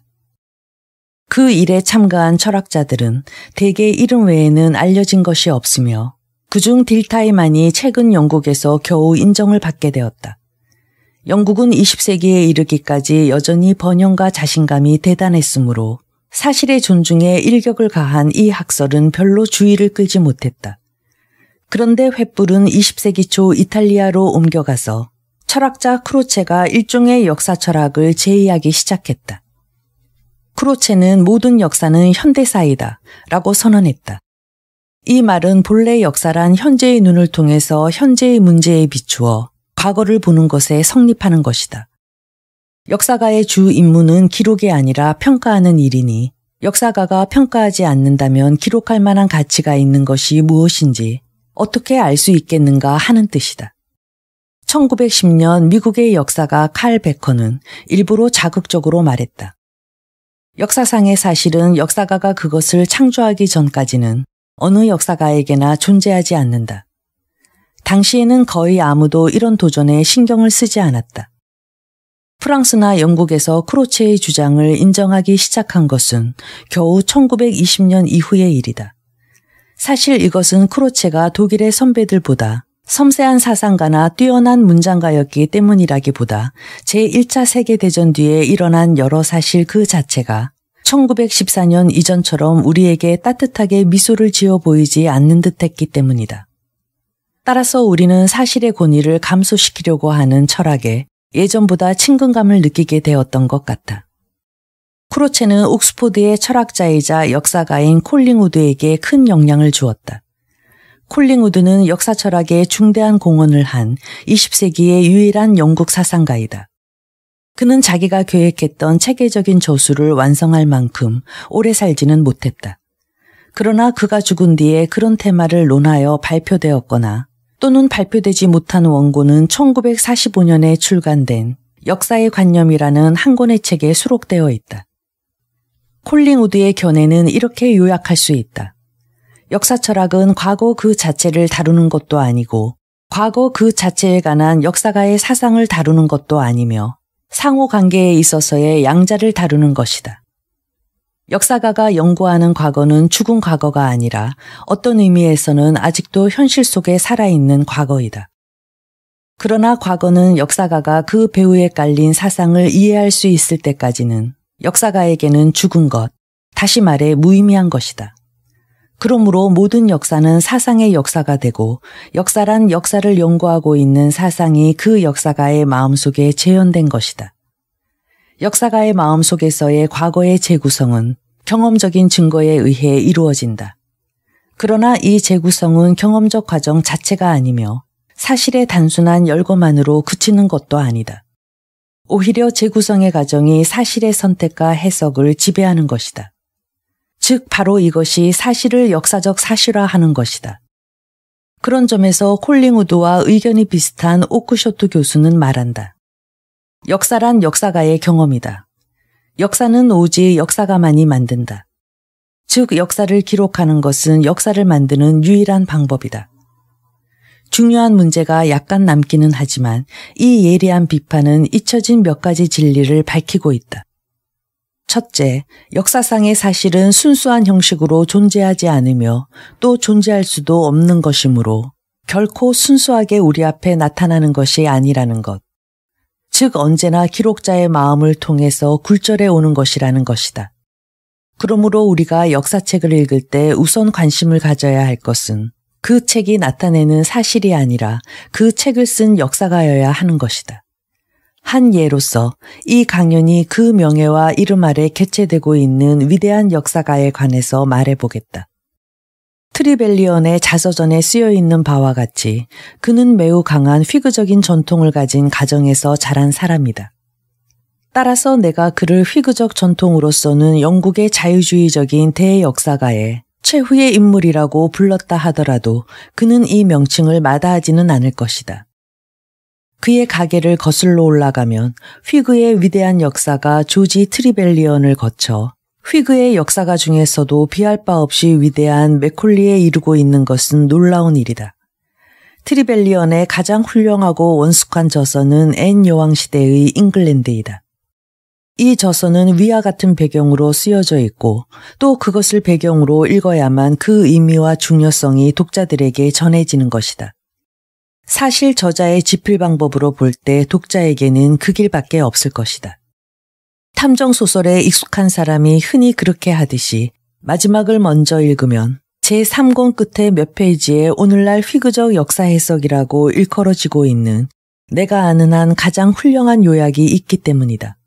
그 일에 참가한 철학자들은 대개 이름 외에는 알려진 것이 없으며 그중 딜타이만이 최근 영국에서 겨우 인정을 받게 되었다. 영국은 20세기에 이르기까지 여전히 번영과 자신감이 대단했으므로 사실의 존중에 일격을 가한 이 학설은 별로 주의를 끌지 못했다. 그런데 횃불은 20세기 초 이탈리아로 옮겨가서 철학자 크로체가 일종의 역사 철학을 제의하기 시작했다. 크로체는 모든 역사는 현대사이다 라고 선언했다. 이 말은 본래 역사란 현재의 눈을 통해서 현재의 문제에 비추어 과거를 보는 것에 성립하는 것이다. 역사가의 주 임무는 기록이 아니라 평가하는 일이니 역사가가 평가하지 않는다면 기록할 만한 가치가 있는 것이 무엇인지 어떻게 알 수 있겠는가 하는 뜻이다. 1910년 미국의 역사가 칼 베커는 일부러 자극적으로 말했다. 역사상의 사실은 역사가가 그것을 창조하기 전까지는 어느 역사가에게나 존재하지 않는다. 당시에는 거의 아무도 이런 도전에 신경을 쓰지 않았다. 프랑스나 영국에서 크로체의 주장을 인정하기 시작한 것은 겨우 1920년 이후의 일이다. 사실 이것은 크로체가 독일의 선배들보다 섬세한 사상가나 뛰어난 문장가였기 때문이라기보다 제1차 세계대전 뒤에 일어난 여러 사실 그 자체가 1914년 이전처럼 우리에게 따뜻하게 미소를 지어 보이지 않는 듯 했기 때문이다. 따라서 우리는 사실의 권위를 감소시키려고 하는 철학에 예전보다 친근감을 느끼게 되었던 것 같다. 크로체는 옥스포드의 철학자이자 역사가인 콜링우드에게 큰 영향을 주었다. 콜링우드는 역사 철학에 중대한 공헌을 한 20세기의 유일한 영국 사상가이다. 그는 자기가 계획했던 체계적인 저술을 완성할 만큼 오래 살지는 못했다. 그러나 그가 죽은 뒤에 그런 테마를 논하여 발표되었거나 또는 발표되지 못한 원고는 1945년에 출간된 역사의 관념이라는 한 권의 책에 수록되어 있다. 콜링우드의 견해는 이렇게 요약할 수 있다. 역사 철학은 과거 그 자체를 다루는 것도 아니고 과거 그 자체에 관한 역사가의 사상을 다루는 것도 아니며 상호 관계에 있어서의 양자를 다루는 것이다. 역사가가 연구하는 과거는 죽은 과거가 아니라 어떤 의미에서는 아직도 현실 속에 살아있는 과거이다. 그러나 과거는 역사가가 그 배후에 깔린 사상을 이해할 수 있을 때까지는 역사가에게는 죽은 것, 다시 말해 무의미한 것이다. 그러므로 모든 역사는 사상의 역사가 되고 역사란 역사를 연구하고 있는 사상이 그 역사가의 마음속에 재현된 것이다. 역사가의 마음속에서의 과거의 재구성은 경험적인 증거에 의해 이루어진다. 그러나 이 재구성은 경험적 과정 자체가 아니며 사실의 단순한 열거만으로 그치는 것도 아니다. 오히려 재구성의 과정이 사실의 선택과 해석을 지배하는 것이다. 즉, 바로 이것이 사실을 역사적 사실화하는 것이다. 그런 점에서 콜링우드와 의견이 비슷한 오크쇼트 교수는 말한다. 역사란 역사가의 경험이다. 역사는 오직 역사가만이 만든다. 즉, 역사를 기록하는 것은 역사를 만드는 유일한 방법이다. 중요한 문제가 약간 남기는 하지만 이 예리한 비판은 잊혀진 몇 가지 진리를 밝히고 있다. 첫째, 역사상의 사실은 순수한 형식으로 존재하지 않으며 또 존재할 수도 없는 것이므로 결코 순수하게 우리 앞에 나타나는 것이 아니라는 것. 즉 언제나 기록자의 마음을 통해서 굴절해 오는 것이라는 것이다. 그러므로 우리가 역사책을 읽을 때 우선 관심을 가져야 할 것은 그 책이 나타내는 사실이 아니라 그 책을 쓴 역사가여야 하는 것이다. 한 예로서 이 강연이 그 명예와 이름 아래 개최되고 있는 위대한 역사가에 관해서 말해보겠다. 트리벨리언의 자서전에 쓰여 있는 바와 같이 그는 매우 강한 휘그적인 전통을 가진 가정에서 자란 사람이다. 따라서 내가 그를 휘그적 전통으로서는 영국의 자유주의적인 대역사가의 최후의 인물이라고 불렀다 하더라도 그는 이 명칭을 마다하지는 않을 것이다. 그의 가게를 거슬러 올라가면 휘그의 위대한 역사가 조지 트리벨리언을 거쳐 휘그의 역사가 중에서도 비할 바 없이 위대한 맥콜리에 이르고 있는 것은 놀라운 일이다. 트리벨리언의 가장 훌륭하고 원숙한 저서는 앤 여왕 시대의 잉글랜드이다. 이 저서는 위와 같은 배경으로 쓰여져 있고 또 그것을 배경으로 읽어야만 그 의미와 중요성이 독자들에게 전해지는 것이다. 사실 저자의 지필 방법으로 볼 때 독자에게는 그 길밖에 없을 것이다. 탐정 소설에 익숙한 사람이 흔히 그렇게 하듯이 마지막을 먼저 읽으면 제3권 끝에 몇 페이지에 오늘날 휘그적 역사 해석이라고 일컬어지고 있는 내가 아는 한 가장 훌륭한 요약이 있기 때문이다.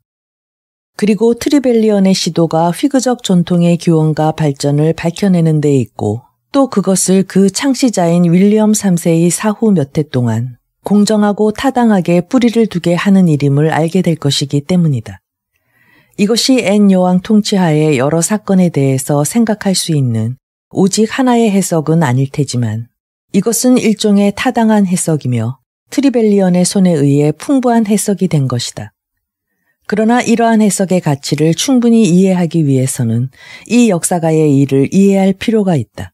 그리고 트리벨리언의 시도가 휘그적 전통의 교원과 발전을 밝혀내는 데 있고 또 그것을 그 창시자인 윌리엄 3세의 사후 몇 해 동안 공정하고 타당하게 뿌리를 두게 하는 일임을 알게 될 것이기 때문이다. 이것이 앤 여왕 통치하에 여러 사건에 대해서 생각할 수 있는 오직 하나의 해석은 아닐 테지만 이것은 일종의 타당한 해석이며 트리벨리언의 손에 의해 풍부한 해석이 된 것이다. 그러나 이러한 해석의 가치를 충분히 이해하기 위해서는 이 역사가의 일을 이해할 필요가 있다.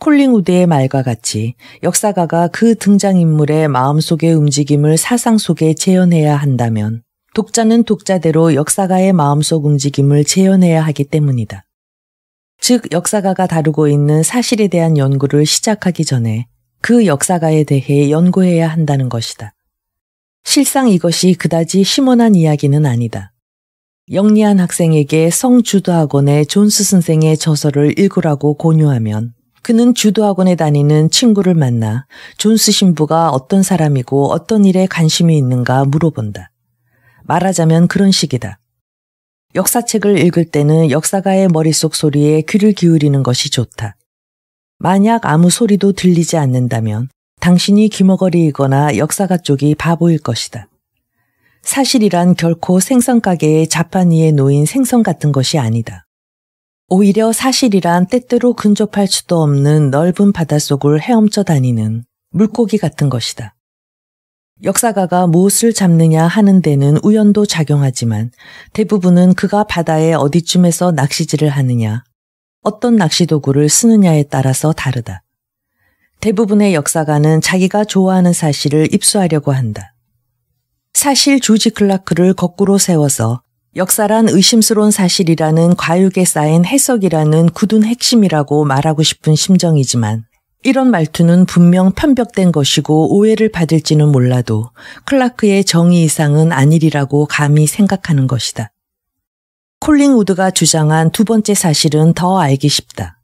콜링우드의 말과 같이 역사가가 그 등장인물의 마음속의 움직임을 사상 속에 재현해야 한다면 독자는 독자대로 역사가의 마음속 움직임을 재현해야 하기 때문이다. 즉, 역사가가 다루고 있는 사실에 대한 연구를 시작하기 전에 그 역사가에 대해 연구해야 한다는 것이다. 실상 이것이 그다지 심오한 이야기는 아니다. 영리한 학생에게 성주도학원의 존스 선생의 저서를 읽으라고 권유하면 그는 주도학원에 다니는 친구를 만나 존스 신부가 어떤 사람이고 어떤 일에 관심이 있는가 물어본다. 말하자면 그런 식이다. 역사책을 읽을 때는 역사가의 머릿속 소리에 귀를 기울이는 것이 좋다. 만약 아무 소리도 들리지 않는다면 당신이 귀머거리이거나 역사가 쪽이 바보일 것이다. 사실이란 결코 생선가게의 자판위에 놓인 생선 같은 것이 아니다. 오히려 사실이란 때때로 근접할 수도 없는 넓은 바닷속을 헤엄쳐 다니는 물고기 같은 것이다. 역사가가 무엇을 잡느냐 하는 데는 우연도 작용하지만 대부분은 그가 바다에 어디쯤에서 낚시질을 하느냐, 어떤 낚시 도구를 쓰느냐에 따라서 다르다. 대부분의 역사가는 자기가 좋아하는 사실을 입수하려고 한다. 사실 조지 클라크를 거꾸로 세워서 역사란 의심스러운 사실이라는 과육에 쌓인 해석이라는 굳은 핵심이라고 말하고 싶은 심정이지만 이런 말투는 분명 편벽된 것이고 오해를 받을지는 몰라도 클라크의 정의 이상은 아니리라고 감히 생각하는 것이다. 콜링 우드가 주장한 두 번째 사실은 더 알기 쉽다.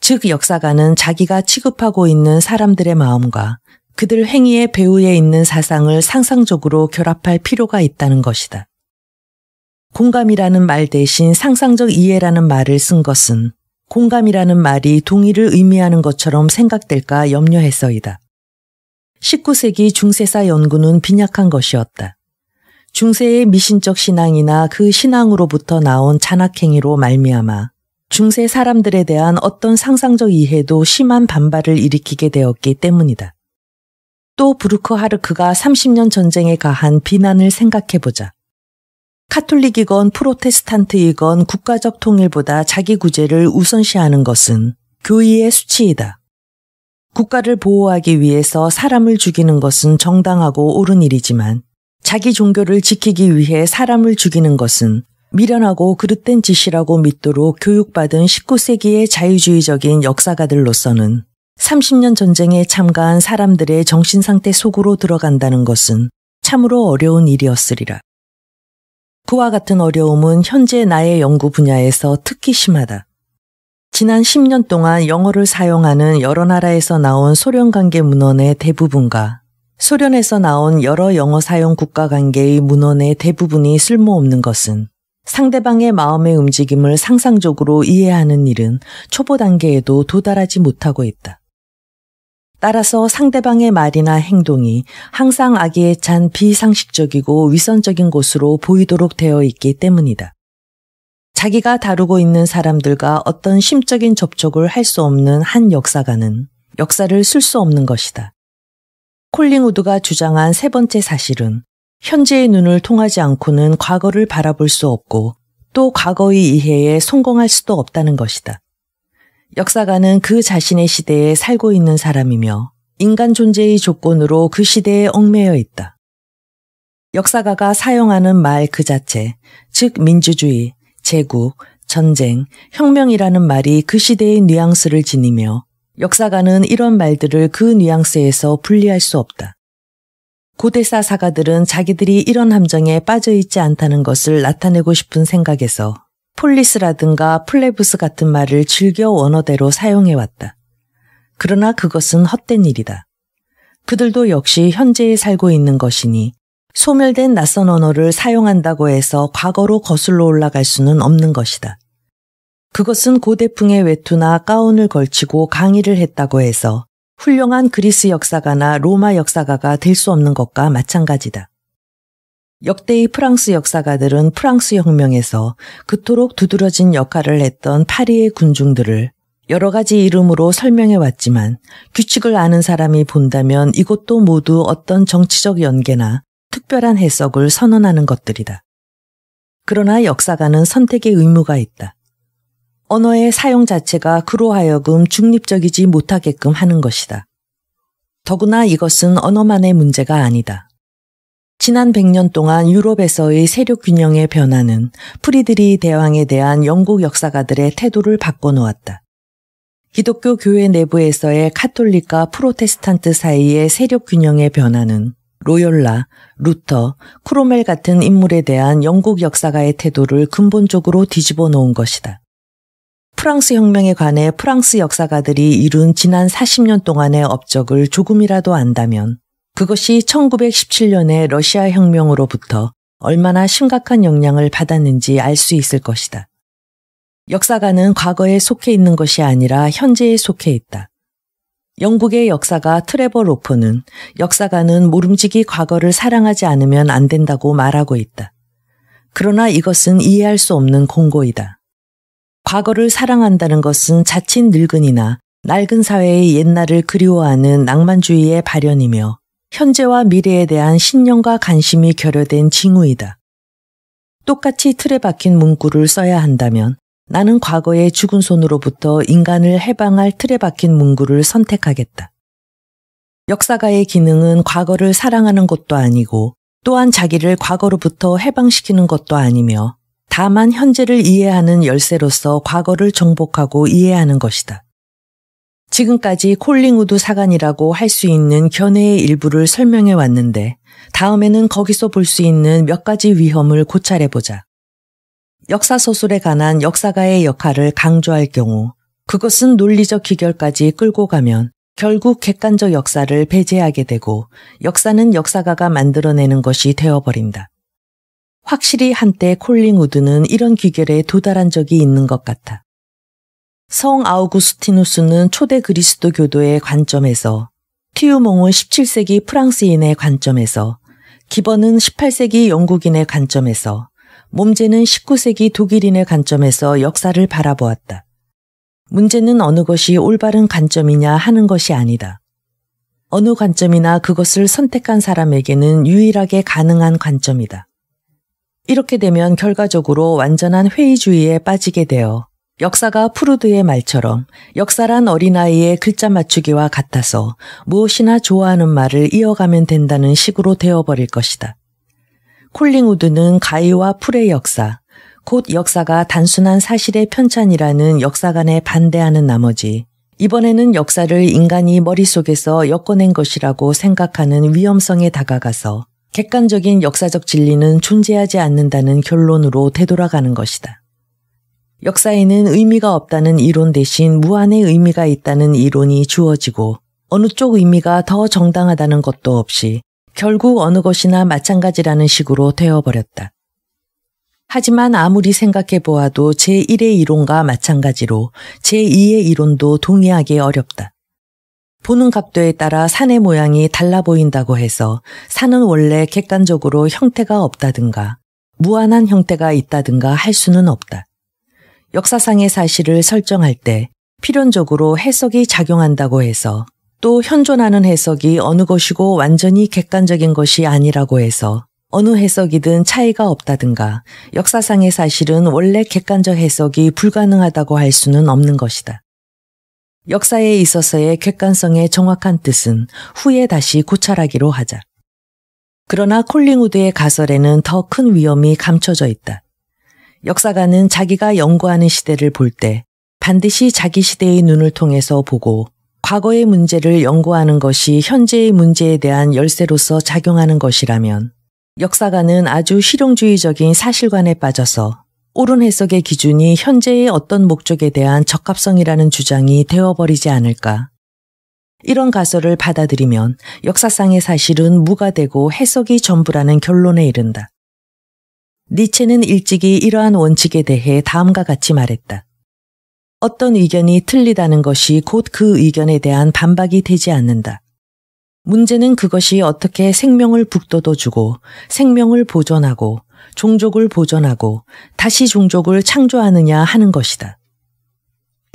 즉 역사가는 자기가 취급하고 있는 사람들의 마음과 그들 행위의 배후에 있는 사상을 상상적으로 결합할 필요가 있다는 것이다. 공감이라는 말 대신 상상적 이해라는 말을 쓴 것은 공감이라는 말이 동의를 의미하는 것처럼 생각될까 염려했어이다. 19세기 중세사 연구는 빈약한 것이었다. 중세의 미신적 신앙이나 그 신앙으로부터 나온 잔악행위로 말미암아 중세 사람들에 대한 어떤 상상적 이해도 심한 반발을 일으키게 되었기 때문이다. 또 브루크 하르크가 30년 전쟁에 가한 비난을 생각해보자. 카톨릭이건 프로테스탄트이건 국가적 통일보다 자기 구제를 우선시하는 것은 교의의 수치이다. 국가를 보호하기 위해서 사람을 죽이는 것은 정당하고 옳은 일이지만 자기 종교를 지키기 위해 사람을 죽이는 것은 미련하고 그릇된 짓이라고 믿도록 교육받은 19세기의 자유주의적인 역사가들로서는 30년 전쟁에 참가한 사람들의 정신 상태 속으로 들어간다는 것은 참으로 어려운 일이었으리라. 그와 같은 어려움은 현재 나의 연구 분야에서 특히 심하다. 지난 10년 동안 영어를 사용하는 여러 나라에서 나온 소련 관계 문헌의 대부분과 소련에서 나온 여러 영어 사용 국가 관계의 문헌의 대부분이 쓸모없는 것은 상대방의 마음의 움직임을 상상적으로 이해하는 일은 초보 단계에도 도달하지 못하고 있다. 따라서 상대방의 말이나 행동이 항상 악에 찬 비상식적이고 위선적인 것으로 보이도록 되어 있기 때문이다. 자기가 다루고 있는 사람들과 어떤 심적인 접촉을 할 수 없는 한 역사가는 역사를 쓸 수 없는 것이다. 콜링우드가 주장한 세 번째 사실은 현재의 눈을 통하지 않고는 과거를 바라볼 수 없고 또 과거의 이해에 성공할 수도 없다는 것이다. 역사가는 그 자신의 시대에 살고 있는 사람이며 인간 존재의 조건으로 그 시대에 얽매여 있다. 역사가가 사용하는 말 그 자체, 즉 민주주의, 제국, 전쟁, 혁명이라는 말이 그 시대의 뉘앙스를 지니며 역사가는 이런 말들을 그 뉘앙스에서 분리할 수 없다. 고대사 사가들은 자기들이 이런 함정에 빠져 있지 않다는 것을 나타내고 싶은 생각에서 폴리스라든가 플레브스 같은 말을 즐겨 원어대로 사용해왔다. 그러나 그것은 헛된 일이다. 그들도 역시 현재에 살고 있는 것이니 소멸된 낯선 언어를 사용한다고 해서 과거로 거슬러 올라갈 수는 없는 것이다. 그것은 고대풍의 외투나 가운을 걸치고 강의를 했다고 해서 훌륭한 그리스 역사가나 로마 역사가가 될 수 없는 것과 마찬가지다. 역대의 프랑스 역사가들은 프랑스 혁명에서 그토록 두드러진 역할을 했던 파리의 군중들을 여러 가지 이름으로 설명해 왔지만 규칙을 아는 사람이 본다면 이것도 모두 어떤 정치적 연계나 특별한 해석을 선언하는 것들이다. 그러나 역사가는 선택의 의무가 있다. 언어의 사용 자체가 그로 하여금 중립적이지 못하게끔 하는 것이다. 더구나 이것은 언어만의 문제가 아니다. 지난 100년 동안 유럽에서의 세력 균형의 변화는 프리드리 대왕에 대한 영국 역사가들의 태도를 바꿔놓았다. 기독교 교회 내부에서의 카톨릭과 프로테스탄트 사이의 세력 균형의 변화는 로열라, 루터, 크로멜 같은 인물에 대한 영국 역사가의 태도를 근본적으로 뒤집어 놓은 것이다. 프랑스 혁명에 관해 프랑스 역사가들이 이룬 지난 40년 동안의 업적을 조금이라도 안다면 그것이 1917년의 러시아 혁명으로부터 얼마나 심각한 영향을 받았는지 알 수 있을 것이다. 역사가는 과거에 속해 있는 것이 아니라 현재에 속해 있다. 영국의 역사가 트레버 로퍼는 역사가는 모름지기 과거를 사랑하지 않으면 안 된다고 말하고 있다. 그러나 이것은 이해할 수 없는 공고이다. 과거를 사랑한다는 것은 자칫 늙은이나 낡은 사회의 옛날을 그리워하는 낭만주의의 발현이며 현재와 미래에 대한 신념과 관심이 결여된 징후이다. 똑같이 틀에 박힌 문구를 써야 한다면 나는 과거의 죽은 손으로부터 인간을 해방할 틀에 박힌 문구를 선택하겠다. 역사가의 기능은 과거를 사랑하는 것도 아니고 또한 자기를 과거로부터 해방시키는 것도 아니며 다만 현재를 이해하는 열쇠로서 과거를 정복하고 이해하는 것이다. 지금까지 콜링우드 사관이라고 할 수 있는 견해의 일부를 설명해 왔는데 다음에는 거기서 볼 수 있는 몇 가지 위험을 고찰해보자. 역사소설에 관한 역사가의 역할을 강조할 경우 그것은 논리적 기결까지 끌고 가면 결국 객관적 역사를 배제하게 되고 역사는 역사가가 만들어내는 것이 되어버린다. 확실히 한때 콜링우드는 이런 귀결에 도달한 적이 있는 것 같아. 성 아우구스티누스는 초대 그리스도 교도의 관점에서, 티우몽은 17세기 프랑스인의 관점에서, 기번은 18세기 영국인의 관점에서, 몸제는 19세기 독일인의 관점에서 역사를 바라보았다. 문제는 어느 것이 올바른 관점이냐 하는 것이 아니다. 어느 관점이나 그것을 선택한 사람에게는 유일하게 가능한 관점이다. 이렇게 되면 결과적으로 완전한 회의주의에 빠지게 되어 역사가 푸르드의 말처럼 역사란 어린아이의 글자 맞추기와 같아서 무엇이나 좋아하는 말을 이어가면 된다는 식으로 되어버릴 것이다. 콜링우드는 가이와 풀의 역사, 곧 역사가 단순한 사실의 편찬이라는 역사관에 반대하는 나머지 이번에는 역사를 인간이 머릿속에서 엮어낸 것이라고 생각하는 위험성에 다가가서 객관적인 역사적 진리는 존재하지 않는다는 결론으로 되돌아가는 것이다. 역사에는 의미가 없다는 이론 대신 무한의 의미가 있다는 이론이 주어지고 어느 쪽 의미가 더 정당하다는 것도 없이 결국 어느 것이나 마찬가지라는 식으로 되어버렸다. 하지만 아무리 생각해 보아도 제1의 이론과 마찬가지로 제2의 이론도 동의하기 어렵다. 보는 각도에 따라 산의 모양이 달라 보인다고 해서 산은 원래 객관적으로 형태가 없다든가 무한한 형태가 있다든가 할 수는 없다. 역사상의 사실을 설정할 때 필연적으로 해석이 작용한다고 해서 또 현존하는 해석이 어느 것이고 완전히 객관적인 것이 아니라고 해서 어느 해석이든 차이가 없다든가 역사상의 사실은 원래 객관적 해석이 불가능하다고 할 수는 없는 것이다. 역사에 있어서의 객관성의 정확한 뜻은 후에 다시 고찰하기로 하자. 그러나 콜링우드의 가설에는 더 큰 위험이 감춰져 있다. 역사가는 자기가 연구하는 시대를 볼 때 반드시 자기 시대의 눈을 통해서 보고 과거의 문제를 연구하는 것이 현재의 문제에 대한 열쇠로서 작용하는 것이라면 역사가는 아주 실용주의적인 사실관에 빠져서 옳은 해석의 기준이 현재의 어떤 목적에 대한 적합성이라는 주장이 되어버리지 않을까. 이런 가설을 받아들이면 역사상의 사실은 무가되고 해석이 전부라는 결론에 이른다. 니체는 일찍이 이러한 원칙에 대해 다음과 같이 말했다. 어떤 의견이 틀리다는 것이 곧 그 의견에 대한 반박이 되지 않는다. 문제는 그것이 어떻게 생명을 북돋워 주고 생명을 보존하고 종족을 보존하고 다시 종족을 창조하느냐 하는 것이다.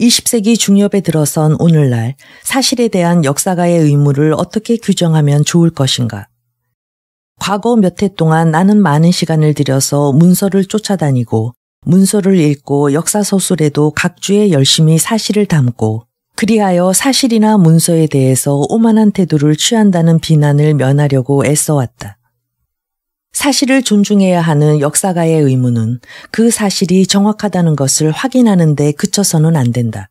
20세기 중엽에 들어선 오늘날 사실에 대한 역사가의 의무를 어떻게 규정하면 좋을 것인가? 과거 몇 해 동안 나는 많은 시간을 들여서 문서를 쫓아다니고 문서를 읽고 역사 서술에도 각주에 열심히 사실을 담고 그리하여 사실이나 문서에 대해서 오만한 태도를 취한다는 비난을 면하려고 애써왔다. 사실을 존중해야 하는 역사가의 의무는 그 사실이 정확하다는 것을 확인하는 데 그쳐서는 안 된다.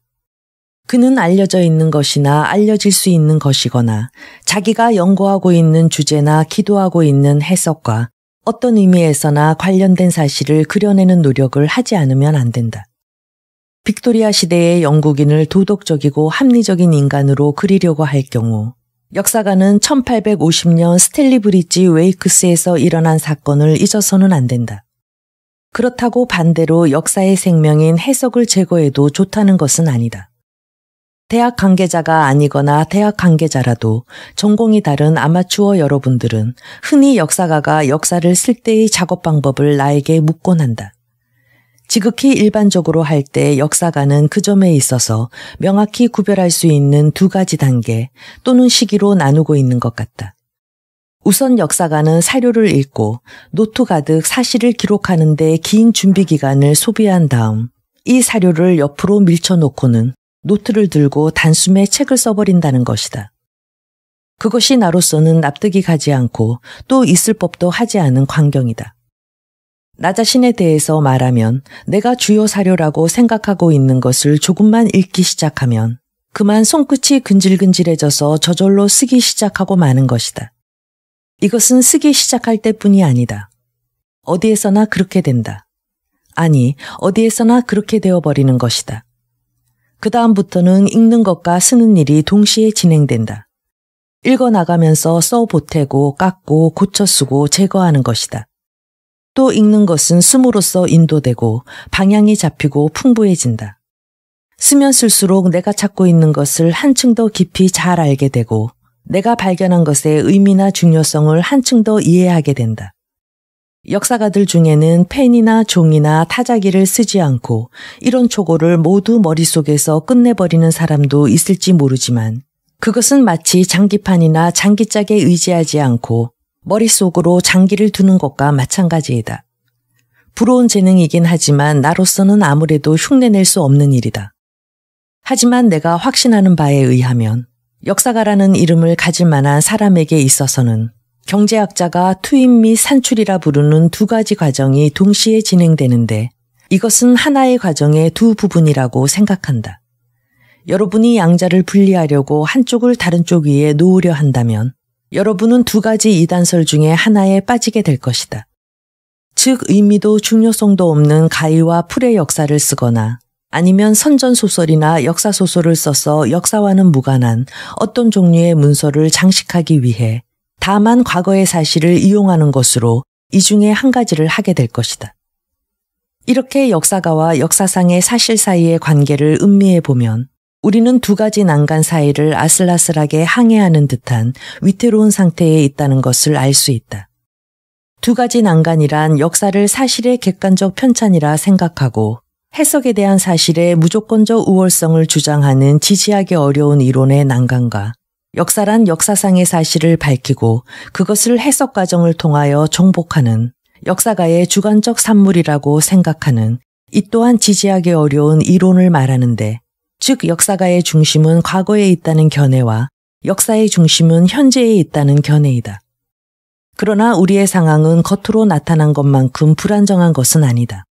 그는 알려져 있는 것이나 알려질 수 있는 것이거나 자기가 연구하고 있는 주제나 기도하고 있는 해석과 어떤 의미에서나 관련된 사실을 그려내는 노력을 하지 않으면 안 된다. 빅토리아 시대의 영국인을 도덕적이고 합리적인 인간으로 그리려고 할 경우 역사가는 1850년 스텔리 브릿지 웨이크스에서 일어난 사건을 잊어서는 안 된다. 그렇다고 반대로 역사의 생명인 해석을 제거해도 좋다는 것은 아니다. 대학 관계자가 아니거나 대학 관계자라도 전공이 다른 아마추어 여러분들은 흔히 역사가가 역사를 쓸 때의 작업 방법을 나에게 묻곤 한다. 지극히 일반적으로 할 때 역사가는 그 점에 있어서 명확히 구별할 수 있는 두 가지 단계 또는 시기로 나누고 있는 것 같다. 우선 역사가는 사료를 읽고 노트 가득 사실을 기록하는데 긴 준비 기간을 소비한 다음 이 사료를 옆으로 밀쳐놓고는 노트를 들고 단숨에 책을 써버린다는 것이다. 그것이 나로서는 납득이 가지 않고 또 있을 법도 하지 않은 광경이다. 나 자신에 대해서 말하면 내가 주요 사료라고 생각하고 있는 것을 조금만 읽기 시작하면 그만 손끝이 근질근질해져서 저절로 쓰기 시작하고 마는 것이다. 이것은 쓰기 시작할 때뿐이 아니다. 어디에서나 그렇게 된다. 아니, 어디에서나 그렇게 되어버리는 것이다. 그다음부터는 읽는 것과 쓰는 일이 동시에 진행된다. 읽어 나가면서 써 보태고 깎고 고쳐 쓰고 제거하는 것이다. 또 읽는 것은 숨으로써 인도되고 방향이 잡히고 풍부해진다. 쓰면 쓸수록 내가 찾고 있는 것을 한층 더 깊이 잘 알게 되고 내가 발견한 것의 의미나 중요성을 한층 더 이해하게 된다. 역사가들 중에는 펜이나 종이나 타자기를 쓰지 않고 이런 초고를 모두 머릿속에서 끝내버리는 사람도 있을지 모르지만 그것은 마치 장기판이나 장기짝에 의지하지 않고 머릿속으로 장기를 두는 것과 마찬가지이다. 부러운 재능이긴 하지만 나로서는 아무래도 흉내낼 수 없는 일이다. 하지만 내가 확신하는 바에 의하면 역사가라는 이름을 가질 만한 사람에게 있어서는 경제학자가 투입 및 산출이라 부르는 두 가지 과정이 동시에 진행되는데 이것은 하나의 과정의 두 부분이라고 생각한다. 여러분이 양자를 분리하려고 한쪽을 다른 쪽 위에 놓으려 한다면 여러분은 두 가지 이단설 중에 하나에 빠지게 될 것이다. 즉 의미도 중요성도 없는 가이와 풀의 역사를 쓰거나 아니면 선전소설이나 역사소설을 써서 역사와는 무관한 어떤 종류의 문서를 장식하기 위해 다만 과거의 사실을 이용하는 것으로 이 중에 한 가지를 하게 될 것이다. 이렇게 역사가와 역사상의 사실 사이의 관계를 음미해 보면 우리는 두 가지 난간 사이를 아슬아슬하게 항해하는 듯한 위태로운 상태에 있다는 것을 알 수 있다. 두 가지 난간이란 역사를 사실의 객관적 편찬이라 생각하고 해석에 대한 사실의 무조건적 우월성을 주장하는 지지하기 어려운 이론의 난간과 역사란 역사상의 사실을 밝히고 그것을 해석 과정을 통하여 정복하는 역사가의 주관적 산물이라고 생각하는 이 또한 지지하기 어려운 이론을 말하는데 즉 역사가의 중심은 과거에 있다는 견해와 역사의 중심은 현재에 있다는 견해이다. 그러나 우리의 상황은 겉으로 나타난 것만큼 불안정한 것은 아니다.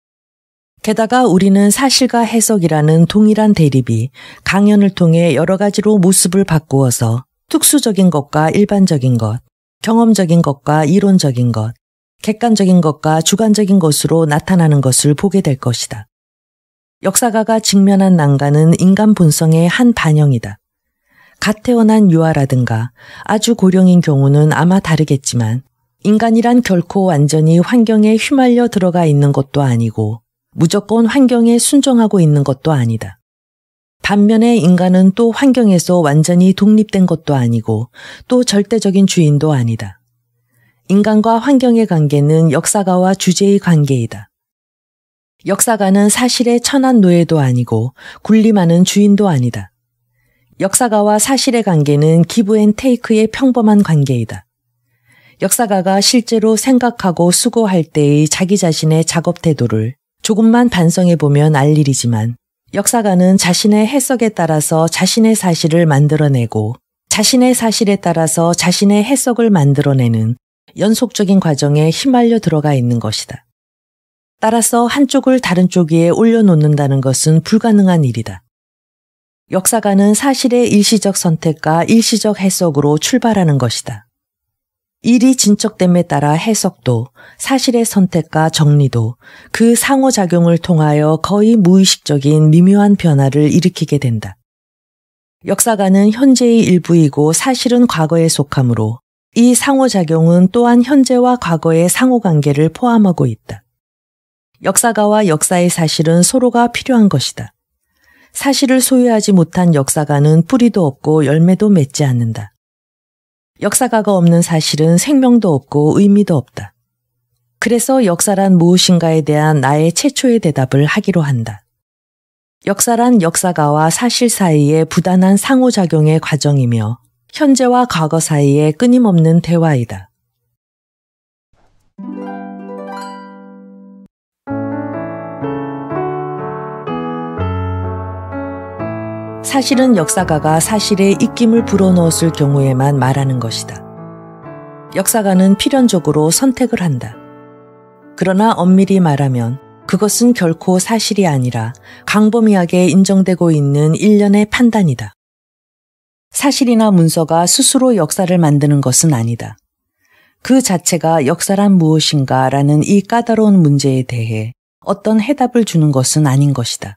게다가 우리는 사실과 해석이라는 동일한 대립이 강연을 통해 여러 가지로 모습을 바꾸어서 특수적인 것과 일반적인 것, 경험적인 것과 이론적인 것, 객관적인 것과 주관적인 것으로 나타나는 것을 보게 될 것이다. 역사가가 직면한 난간은 인간 본성의 한 반영이다. 갓 태어난 유아라든가 아주 고령인 경우는 아마 다르겠지만 인간이란 결코 완전히 환경에 휘말려 들어가 있는 것도 아니고 무조건 환경에 순종하고 있는 것도 아니다. 반면에 인간은 또 환경에서 완전히 독립된 것도 아니고 또 절대적인 주인도 아니다. 인간과 환경의 관계는 역사가와 주제의 관계이다. 역사가는 사실의 천한 노예도 아니고 군림하는 주인도 아니다. 역사가와 사실의 관계는 기브 앤 테이크의 평범한 관계이다. 역사가가 실제로 생각하고 수고할 때의 자기 자신의 작업 태도를 조금만 반성해 보면 알 일이지만 역사가는 자신의 해석에 따라서 자신의 사실을 만들어내고 자신의 사실에 따라서 자신의 해석을 만들어내는 연속적인 과정에 휘말려 들어가 있는 것이다. 따라서 한쪽을 다른 쪽 위에 올려놓는다는 것은 불가능한 일이다. 역사가는 사실의 일시적 선택과 일시적 해석으로 출발하는 것이다. 일이 진척됨에 따라 해석도 사실의 선택과 정리도 그 상호작용을 통하여 거의 무의식적인 미묘한 변화를 일으키게 된다. 역사가는 현재의 일부이고 사실은 과거에 속하므로 이 상호작용은 또한 현재와 과거의 상호관계를 포함하고 있다. 역사가와 역사의 사실은 서로가 필요한 것이다. 사실을 소유하지 못한 역사가는 뿌리도 없고 열매도 맺지 않는다. 역사가가 없는 사실은 생명도 없고 의미도 없다. 그래서 역사란 무엇인가에 대한 나의 최초의 대답을 하기로 한다. 역사란 역사가와 사실 사이의 부단한 상호작용의 과정이며 현재와 과거 사이의 끊임없는 대화이다. 사실은 역사가가 사실의 입김을 불어넣었을 경우에만 말하는 것이다. 역사가는 필연적으로 선택을 한다. 그러나 엄밀히 말하면 그것은 결코 사실이 아니라 광범위하게 인정되고 있는 일련의 판단이다. 사실이나 문서가 스스로 역사를 만드는 것은 아니다. 그 자체가 역사란 무엇인가 라는 이 까다로운 문제에 대해 어떤 해답을 주는 것은 아닌 것이다.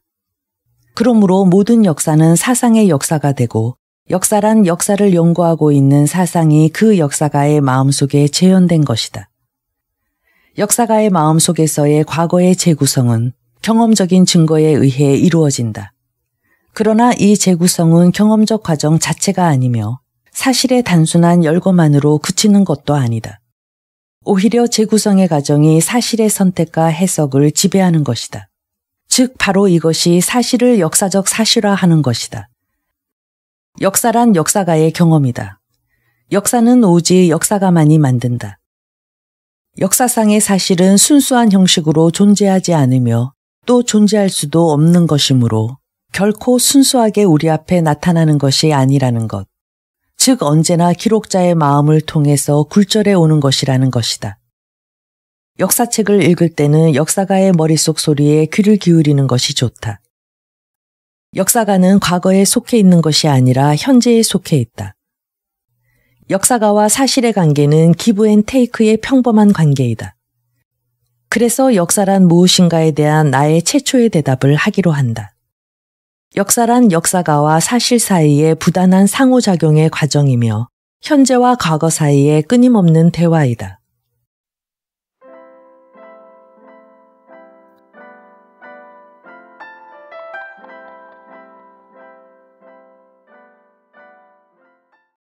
그러므로 모든 역사는 사상의 역사가 되고 역사란 역사를 연구하고 있는 사상이 그 역사가의 마음속에 재현된 것이다. 역사가의 마음속에서의 과거의 재구성은 경험적인 증거에 의해 이루어진다. 그러나 이 재구성은 경험적 과정 자체가 아니며 사실의 단순한 열거만으로 그치는 것도 아니다. 오히려 재구성의 과정이 사실의 선택과 해석을 지배하는 것이다. 즉, 바로 이것이 사실을 역사적 사실화하는 것이다. 역사란 역사가의 경험이다. 역사는 오직 역사가만이 만든다. 역사상의 사실은 순수한 형식으로 존재하지 않으며 또 존재할 수도 없는 것이므로 결코 순수하게 우리 앞에 나타나는 것이 아니라는 것. 즉, 언제나 기록자의 마음을 통해서 굴절해 오는 것이라는 것이다. 역사책을 읽을 때는 역사가의 머릿속 소리에 귀를 기울이는 것이 좋다. 역사가는 과거에 속해 있는 것이 아니라 현재에 속해 있다. 역사가와 사실의 관계는 기브 앤 테이크의 평범한 관계이다. 그래서 역사란 무엇인가에 대한 나의 최초의 대답을 하기로 한다. 역사란 역사가와 사실 사이의 부단한 상호작용의 과정이며 현재와 과거 사이의 끊임없는 대화이다.